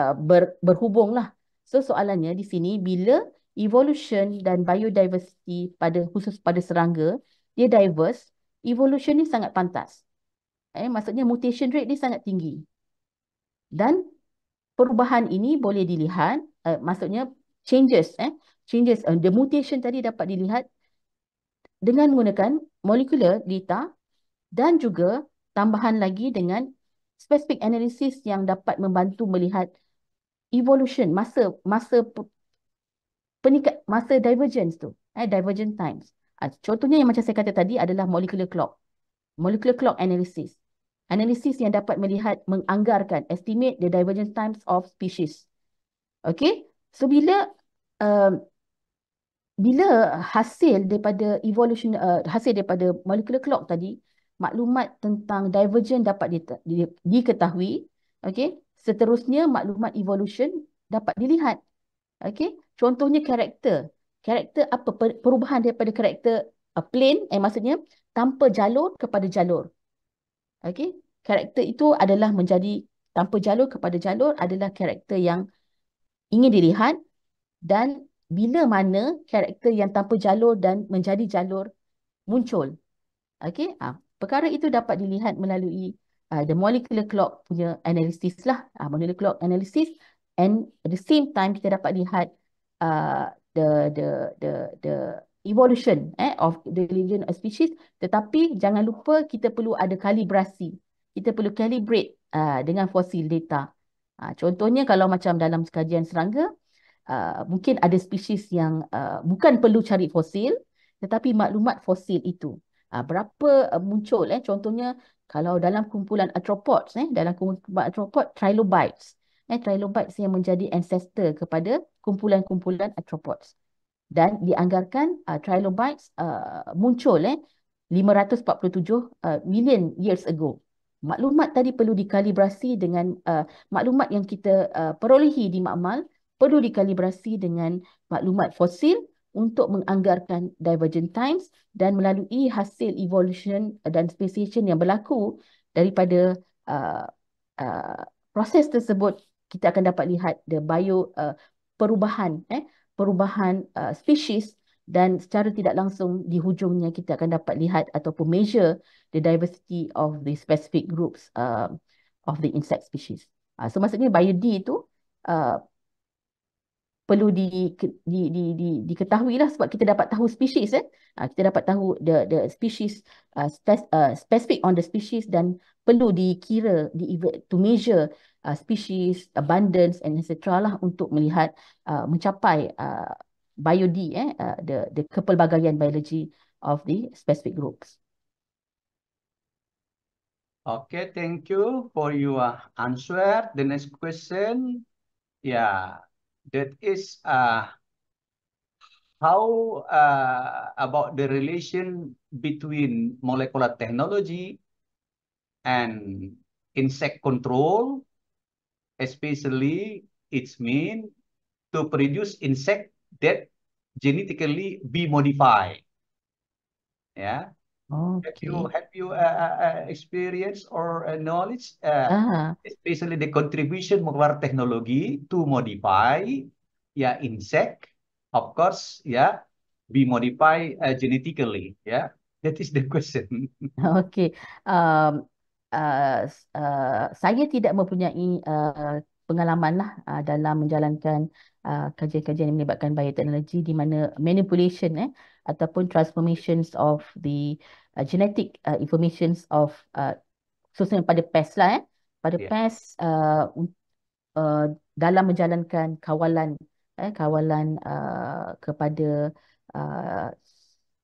uh, ber, berhubung lah. So soalannya di sini bila evolution dan biodiversity pada khusus pada serangga dia diverse, evolution ni sangat pantas. Eh, maksudnya mutation rate ni sangat tinggi. Dan perubahan ini boleh dilihat, uh, maksudnya changes eh changes uh, the mutation tadi dapat dilihat dengan menggunakan molekular data dan juga tambahan lagi dengan specific analysis yang dapat membantu melihat evolution masa masa peningkat masa divergence tu eh divergent times ah, contohnya yang macam saya kata tadi adalah molecular clock molecular clock analysis analisis yang dapat melihat menganggarkan estimate the divergence times of species okey so bila uh, bila hasil daripada evolution uh, hasil daripada molecular clock tadi maklumat tentang divergence dapat di diketahui okey seterusnya maklumat evolution dapat dilihat okey contohnya karakter karakter apa perubahan daripada karakter uh, plane eh maksudnya tanpa jalur kepada jalur okey karakter itu adalah menjadi tanpa jalur kepada jalur adalah karakter yang ingin dilihat dan bila mana karakter yang tanpa jalur dan menjadi jalur muncul. okay? ha. perkara itu dapat dilihat melalui uh, the molecular clock punya analysis lah. Uh, molecular clock analysis and at the same time kita dapat lihat uh, the the the the evolution eh, of the legion of species tetapi jangan lupa kita perlu ada kalibrasi. Kita perlu calibrate uh, dengan fosil data. Uh, contohnya kalau macam dalam sekajian serangga, Uh, mungkin ada spesies yang uh, bukan perlu cari fosil tetapi maklumat fosil itu uh, berapa uh, muncul eh contohnya kalau dalam kumpulan arthropods eh dalam kumpulan arthropod trilobites eh trilobites yang menjadi ancestor kepada kumpulan-kumpulan arthropods dan dianggarkan uh, trilobites uh, muncul eh 547 uh, million years ago maklumat tadi perlu dikalibrasi dengan uh, maklumat yang kita uh, perolehi di makmal perlu dikalibrasi dengan maklumat fosil untuk menganggarkan divergent times dan melalui hasil evolution uh, dan speciation yang berlaku daripada uh, uh, proses tersebut kita akan dapat lihat the bio uh, perubahan eh perubahan uh, species dan secara tidak langsung di hujungnya kita akan dapat lihat ataupun measure the diversity of the specific groups uh, of the insect species. Uh, so maksudnya bio D itu uh, perlu di, di, di, di, diketahui lah sebab kita dapat tahu species eh. Uh, kita dapat tahu the, the species uh, ah, spe, uh, ah, specific on the species dan perlu dikira di, to measure uh, species abundance and etc lah untuk melihat uh, mencapai uh, bio D eh, uh, the, the kepelbagaian biology of the specific groups. Okay, thank you for your answer. The next question, yeah, that is uh, how uh, about the relation between molecular technology and insect control, especially its mean to produce insect that genetically be modified. Yeah. Okay. Have you have you uh, uh, uh, experience or uh, knowledge, uh, uh ah. -huh. especially the contribution of technology to modify, yeah, insect, of course, yeah, be modify uh, genetically, yeah, that is the question. Okay, um, uh, uh, saya tidak mempunyai uh, pengalaman lah uh, dalam menjalankan Uh, kajian-kajian yang melibatkan bioteknologi di mana manipulation eh ataupun transformations of the uh, genetic uh, informations of uh, khususnya pada pest lah eh pada yeah. pest uh, uh, dalam menjalankan kawalan eh kawalan uh, kepada uh,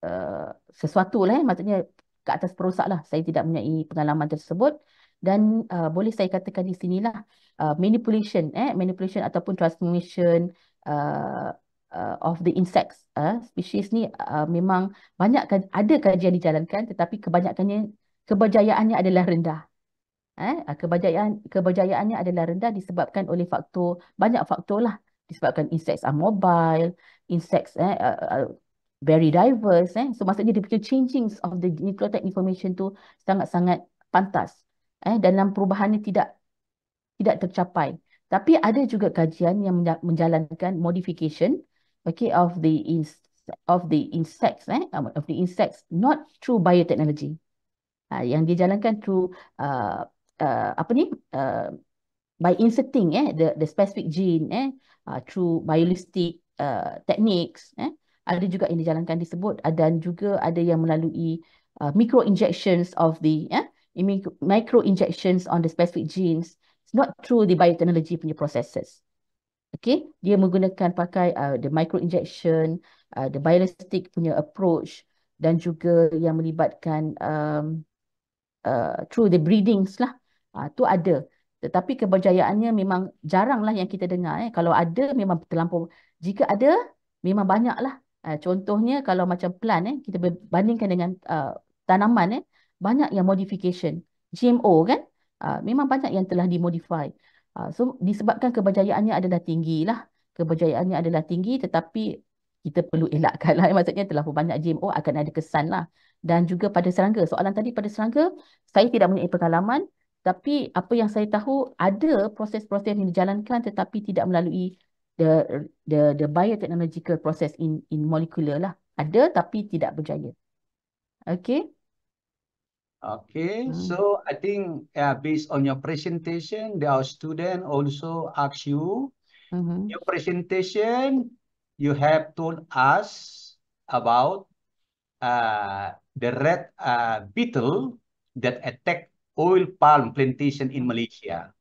uh, sesuatu lah eh maksudnya ke atas perusak lah saya tidak mempunyai pengalaman tersebut uh, dan uh, boleh saya katakan di sinilah uh, manipulation eh manipulation ataupun transformation uh, uh, of the insects uh, species ni uh, memang banyak ada kajian dijalankan tetapi kebanyakannya keberjayaannya adalah rendah eh uh, kebajayaan keberjayaannya adalah rendah disebabkan oleh faktor banyak faktor lah disebabkan insects are mobile insects eh uh, uh, very diverse eh so maksudnya the changings of the nucleotide information tu sangat-sangat pantas eh, dalam perubahan ini tidak tidak tercapai. Tapi ada juga kajian yang menjalankan modification okay, of the of the insects eh, um, of the insects not through biotechnology. Uh, yang dijalankan through uh, uh, apa ni uh, by inserting eh the the specific gene eh uh, through biolistic uh, techniques eh ada juga yang dijalankan disebut dan juga ada yang melalui uh, micro injections of the eh, micro injections on the specific genes it's not through the biotechnology punya processes okay dia menggunakan pakai uh, the micro injection uh, the ballistic punya approach dan juga yang melibatkan um, uh, through the breedings lah uh, tu ada tetapi keberjayaannya memang jarang lah yang kita dengar eh kalau ada memang terlampau jika ada memang banyaklah uh, contohnya kalau macam plant eh kita bandingkan dengan uh, tanaman eh banyak yang modification. GMO kan? Uh, memang banyak yang telah dimodify. Uh, so disebabkan keberjayaannya adalah tinggi lah. Keberjayaannya adalah tinggi tetapi kita perlu elakkan lah. Maksudnya telah banyak GMO akan ada kesan lah. Dan juga pada serangga. Soalan tadi pada serangga, saya tidak mempunyai pengalaman. Tapi apa yang saya tahu, ada proses-proses yang dijalankan tetapi tidak melalui the the the biotechnological process in in molecular lah. Ada tapi tidak berjaya. Okay. Okay, mm. so I think yeah, based on your presentation, the student also ask you mm -hmm. your presentation. You have told us about uh, the red uh, beetle that attack oil palm plantation in Malaysia.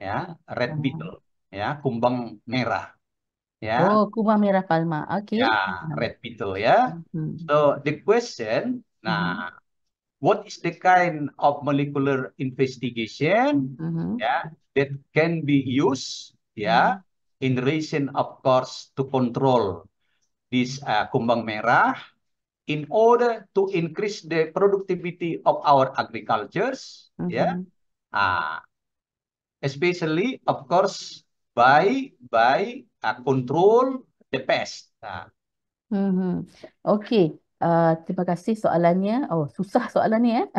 yeah, red mm -hmm. beetle. yeah, kumbang merah. Yeah. Oh, kumbang merah palma. Okay. Yeah, red beetle. yeah. -hmm. So the question, nah what is the kind of molecular investigation mm-hmm. yeah, that can be used yeah, mm-hmm. in relation, of course, to control this uh, kumbang merah in order to increase the productivity of our agricultures. Ya. Mm-hmm. Yeah. Uh, especially, of course, by by uh, control the pest. Uh. Mm-hmm. Okay. Eh, terima kasih soalannya. Oh, susah soalan ni eh.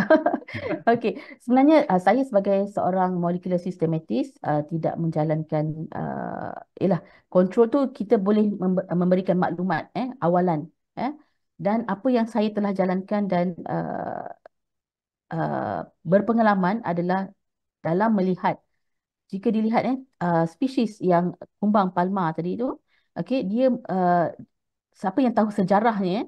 Hmm. Okey, sebenarnya uh, saya sebagai seorang molecular systematist uh, eh, tidak menjalankan uh, ialah control tu kita boleh memberikan maklumat eh awalan eh dan apa yang saya telah jalankan dan uh, uh, berpengalaman adalah dalam melihat jika dilihat eh uh, species yang kumbang palma tadi tu okey dia uh, siapa yang tahu sejarahnya eh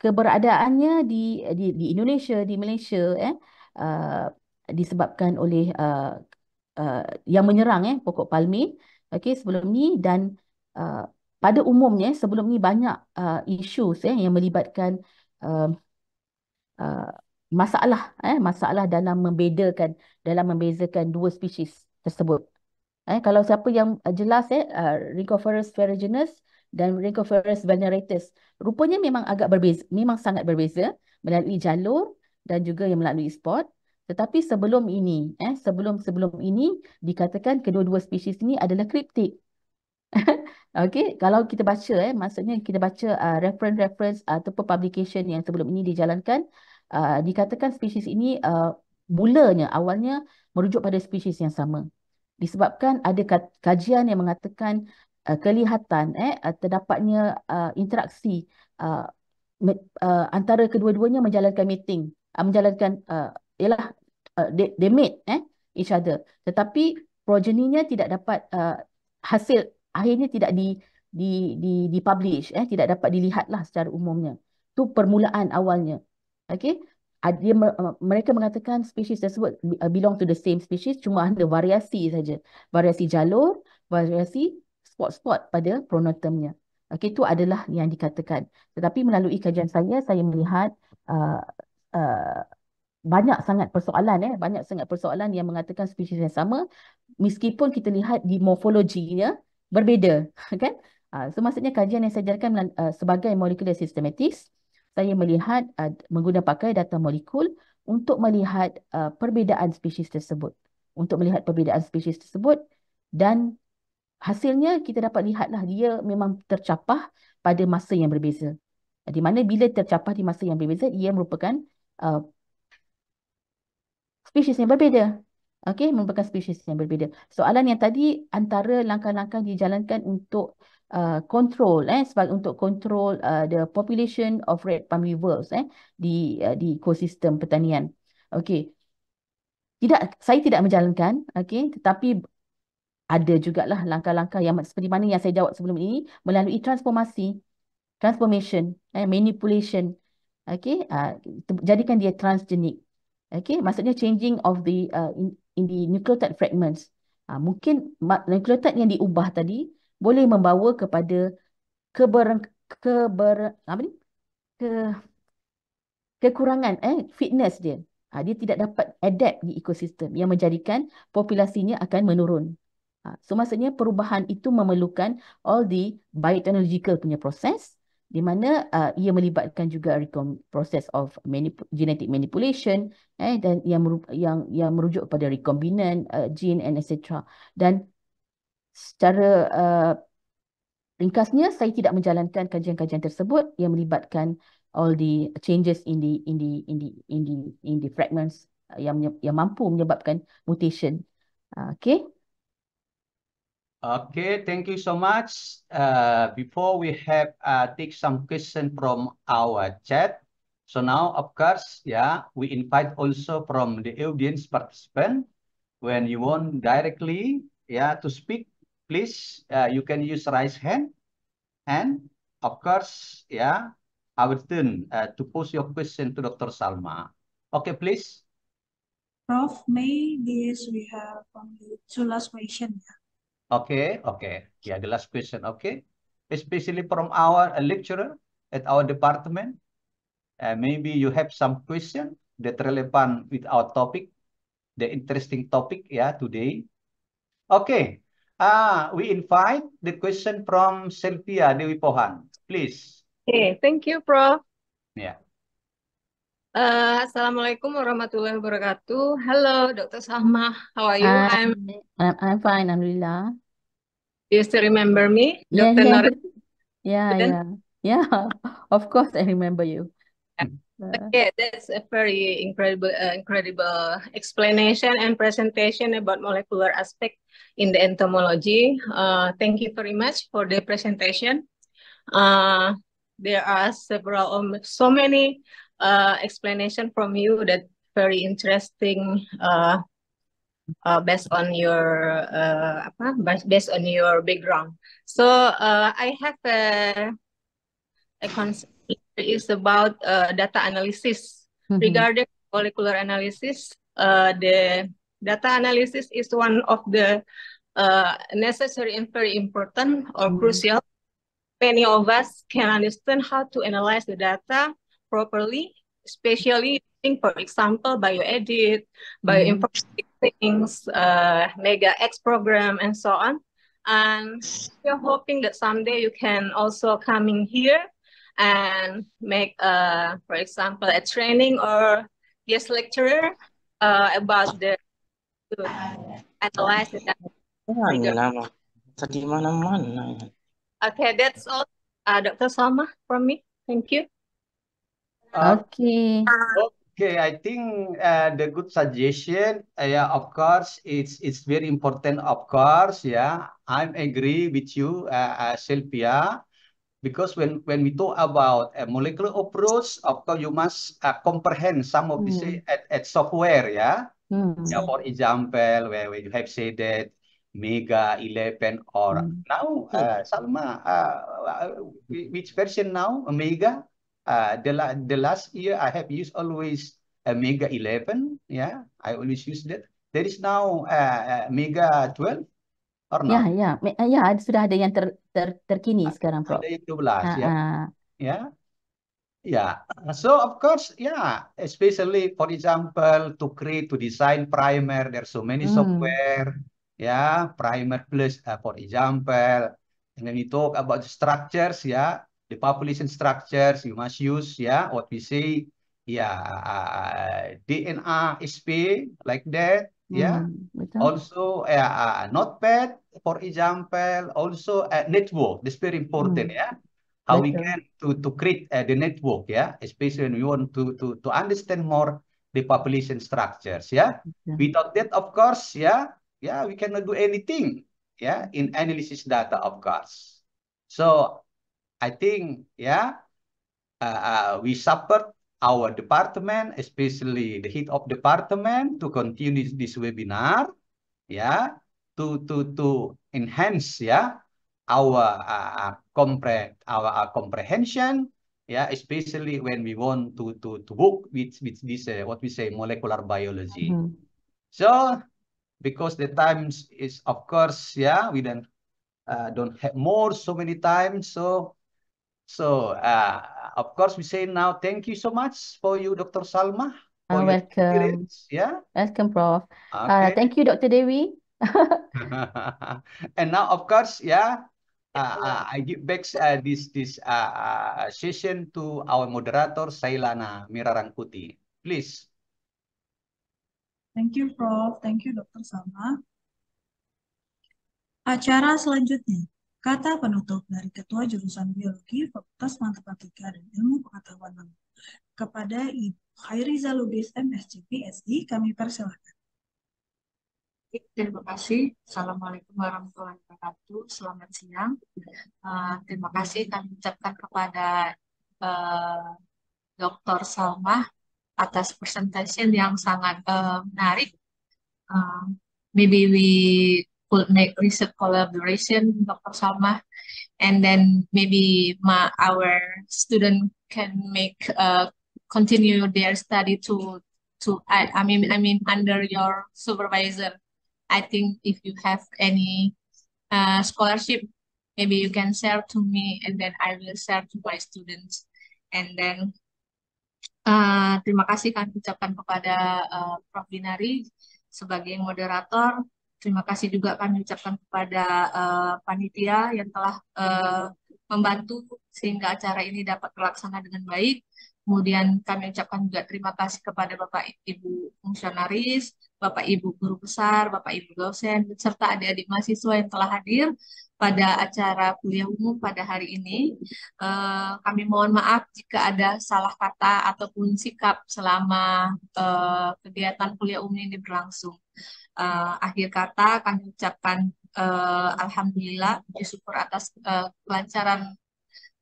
keberadaannya di di di Indonesia di Malaysia eh uh, disebabkan oleh uh, uh, yang menyerang eh pokok palmi okey sebelum ni dan uh, pada umumnya sebelum ni banyak uh, isu eh yang melibatkan uh, uh, masalah eh masalah dalam membedakan dalam membezakan dua species tersebut eh kalau siapa yang uh, jelas eh uh, Ringoforus ferruginus uh, dan rhinoceros vulnerators rupanya memang agak berbeza memang sangat berbeza melalui jalur dan juga yang melalui spot tetapi sebelum ini eh sebelum sebelum ini dikatakan kedua-dua spesies ini adalah kriptik okey kalau kita baca eh maksudnya kita baca uh, reference reference uh, ataupun publication yang sebelum ini dijalankan uh, dikatakan spesies ini uh, mulanya awalnya merujuk pada spesies yang sama disebabkan ada kajian yang mengatakan uh, kelihatan eh uh, terdapatnya uh, interaksi uh, uh, antara kedua-duanya menjalankan meeting uh, menjalankan uh, ialah uh, they, they meet eh each other tetapi progeninya tidak dapat uh, hasil akhirnya tidak di di di di publish, eh tidak dapat dilihatlah secara umumnya tu permulaan awalnya okey dia uh, mereka mengatakan spesies tersebut uh, belong to the same species cuma ada variasi saja variasi jalur variasi spot-spot pada pronotumnya. Okey, itu adalah yang dikatakan. Tetapi melalui kajian saya, saya melihat uh, uh, banyak sangat persoalan, eh, banyak sangat persoalan yang mengatakan spesies yang sama, meskipun kita lihat di morfologinya berbeza, kan? Uh, so maksudnya kajian yang saya jadikan uh, sebagai molecular systematics, saya melihat uh, menggunakan pakai data molekul untuk melihat uh, perbezaan spesies tersebut, untuk melihat perbezaan spesies tersebut dan hasilnya kita dapat lihatlah dia memang tercapah pada masa yang berbeza. Di mana bila tercapah di masa yang berbeza, ia merupakan uh, species yang berbeza. Okey, merupakan spesies yang berbeza. Soalan yang tadi antara langkah-langkah dijalankan untuk uh, control, eh, sebagai untuk control uh, the population of red palm weevils eh, di uh, di ekosistem pertanian. Okey, tidak saya tidak menjalankan. Okey, tetapi ada jugalah langkah-langkah yang seperti mana yang saya jawab sebelum ini melalui transformasi, transformation, eh, manipulation. Okay, uh, jadikan dia transgenik. Okay, maksudnya changing of the uh, in, the nucleotide fragments. Uh, mungkin nucleotide yang diubah tadi boleh membawa kepada keber keber apa ni? ke kekurangan eh fitness dia. Uh, dia tidak dapat adapt di ekosistem yang menjadikan populasinya akan menurun. Semasanya ha, so, perubahan itu memerlukan all the biotechnological punya proses di mana uh, ia melibatkan juga recomb process of manip genetic manipulation eh, dan yang, yang yang merujuk pada recombinant uh, gene and etc. Dan secara uh, ringkasnya saya tidak menjalankan kajian-kajian tersebut yang melibatkan all the changes in the in the in the in the, in the fragments yang yang mampu menyebabkan mutation. Uh, okay. Okay, thank you so much. Uh, before we have uh, take some question from our chat. So now, of course, yeah, we invite also from the audience participant. When you want directly, yeah, to speak, please, uh, you can use raise hand. And of course, yeah, our turn uh, to pose your question to Dr. Salma. Okay, please. Prof, may this we have only two last question. Yeah? Okay, okay. Yeah, the last question, okay. Especially from our uh, lecturer at our department, uh, maybe you have some question that relevant with our topic, the interesting topic, yeah, today. Okay. Ah, we invite the question from Sylvia Dewi Pohan. Please. Okay, thank you, Prof. Yeah. Uh, Assalamualaikum warahmatullahi wabarakatuh. Hello, Dr. Salma. How are you? I'm I'm, I'm fine, Alhamdulillah. Do you still remember me, yeah, Dr. Yeah, Yeah, yeah, yeah. Of course, I remember you. Yeah. Uh, okay, that's a very incredible, uh, incredible explanation and presentation about molecular aspect in the entomology. Uh, thank you very much for the presentation. Uh, there are several, um, so many uh, explanation from you that very interesting uh, uh, based on your uh, based on your background. So uh, I have a, a concept is about uh, data analysis mm -hmm. regarding molecular analysis. Uh, the data analysis is one of the uh, necessary and very important or mm -hmm. crucial. Many of us can understand how to analyze the data properly, especially using, for example, bioedit, mm-hmm. bioinformatics mm. things, uh, mega X program, and so on. And we're hoping that someday you can also come in here and make, uh, for example, a training or guest lecturer uh, about the analyze it. Okay, that's all, uh, Dr. Salma, from me. Thank you. Okay. Okay, I think uh, the good suggestion, uh, yeah, of course, it's it's very important, of course, yeah. I'm agree with you, uh, uh, Sylvia, because when when we talk about a molecular approach, of course, you must uh, comprehend some of mm. the at, at software, yeah. Mm. yeah. For example, where, where you have said that Mega 11 or mm. now, uh, Salma, uh, uh, which version now? Mega? uh, the, la the last year I have used always a Mega 11. Yeah, I always use that. There is now uh, uh Mega 12 or ya, not? Ya, ya, ya, sudah ada yang ter, ter, terkini ada ah, sekarang, Prof. Ada yang 12, ha, ya. Ah, ah. Ya. Ya. So of course, yeah, especially for example to create to design primer, there's so many hmm. software. Yeah, primer plus uh, for example. And then we talk about structures, yeah. the population structures you must use yeah what we say yeah uh, uh DNA SP like that yeah mm, also yeah uh, bad for example also a uh, network this very important mm. yeah how betul. we can to to create uh, the network yeah especially when we want to to to understand more the population structures yeah betul. without that of course yeah yeah we cannot do anything yeah in analysis data of course so I think yeah, uh, uh, we support our department, especially the head of department, to continue this webinar, yeah, to to to enhance yeah our uh, compre our, uh, comprehension, yeah, especially when we want to to to work with with this uh, what we say molecular biology. Mm -hmm. So because the times is of course yeah we then uh, don't have more so many times so So, uh, of course, we say now thank you so much for you, Dr. Salma, ah, for uh, your welcome. Yeah. Welcome, Prof. Ah, okay. Uh, thank you, Dr. Dewi. and now, of course, yeah, uh, uh, I give back uh, this this uh, uh, session to our moderator, Sailana Mirarangkuti. Please. Thank you, Prof. Thank you, Dr. Salma. Acara selanjutnya. Kata penutup dari Ketua Jurusan Biologi Fakultas Matematika dan Ilmu Pengetahuan Alam. Kepada Ibu Khairiza Lubis MSC PhD, kami persilahkan. Terima kasih. Assalamualaikum warahmatullahi wabarakatuh. Selamat siang. Uh, terima kasih kami ucapkan kepada uh, eh, Dr. Salmah atas presentation yang sangat uh, menarik. Uh, maybe we research collaboration, Dr. Salma, and then maybe my, our student can make uh, continue their study to to I, I mean I mean under your supervisor. I think if you have any uh, scholarship, maybe you can share to me, and then I will share to my students, and then. Uh, terima kasih kami ucapkan kepada uh, Prof. Binari sebagai moderator Terima kasih juga kami ucapkan kepada uh, panitia yang telah uh, membantu sehingga acara ini dapat terlaksana dengan baik. Kemudian kami ucapkan juga terima kasih kepada Bapak Ibu fungsionaris, Bapak Ibu guru besar, Bapak Ibu dosen, serta adik-adik mahasiswa yang telah hadir pada acara kuliah umum pada hari ini. Uh, kami mohon maaf jika ada salah kata ataupun sikap selama uh, kegiatan kuliah umum ini berlangsung uh, akhir kata kami ucapkan uh, alhamdulillah bersyukur atas uh, eh, kelancaran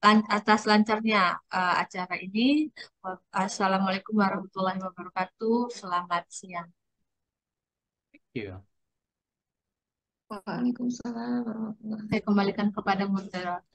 lan, atas lancarnya uh, acara ini. Assalamualaikum warahmatullahi wabarakatuh. Selamat siang. Thank you. Waalaikumsalam warahmatullahi wabarakatuh. Saya kembalikan kepada moderator.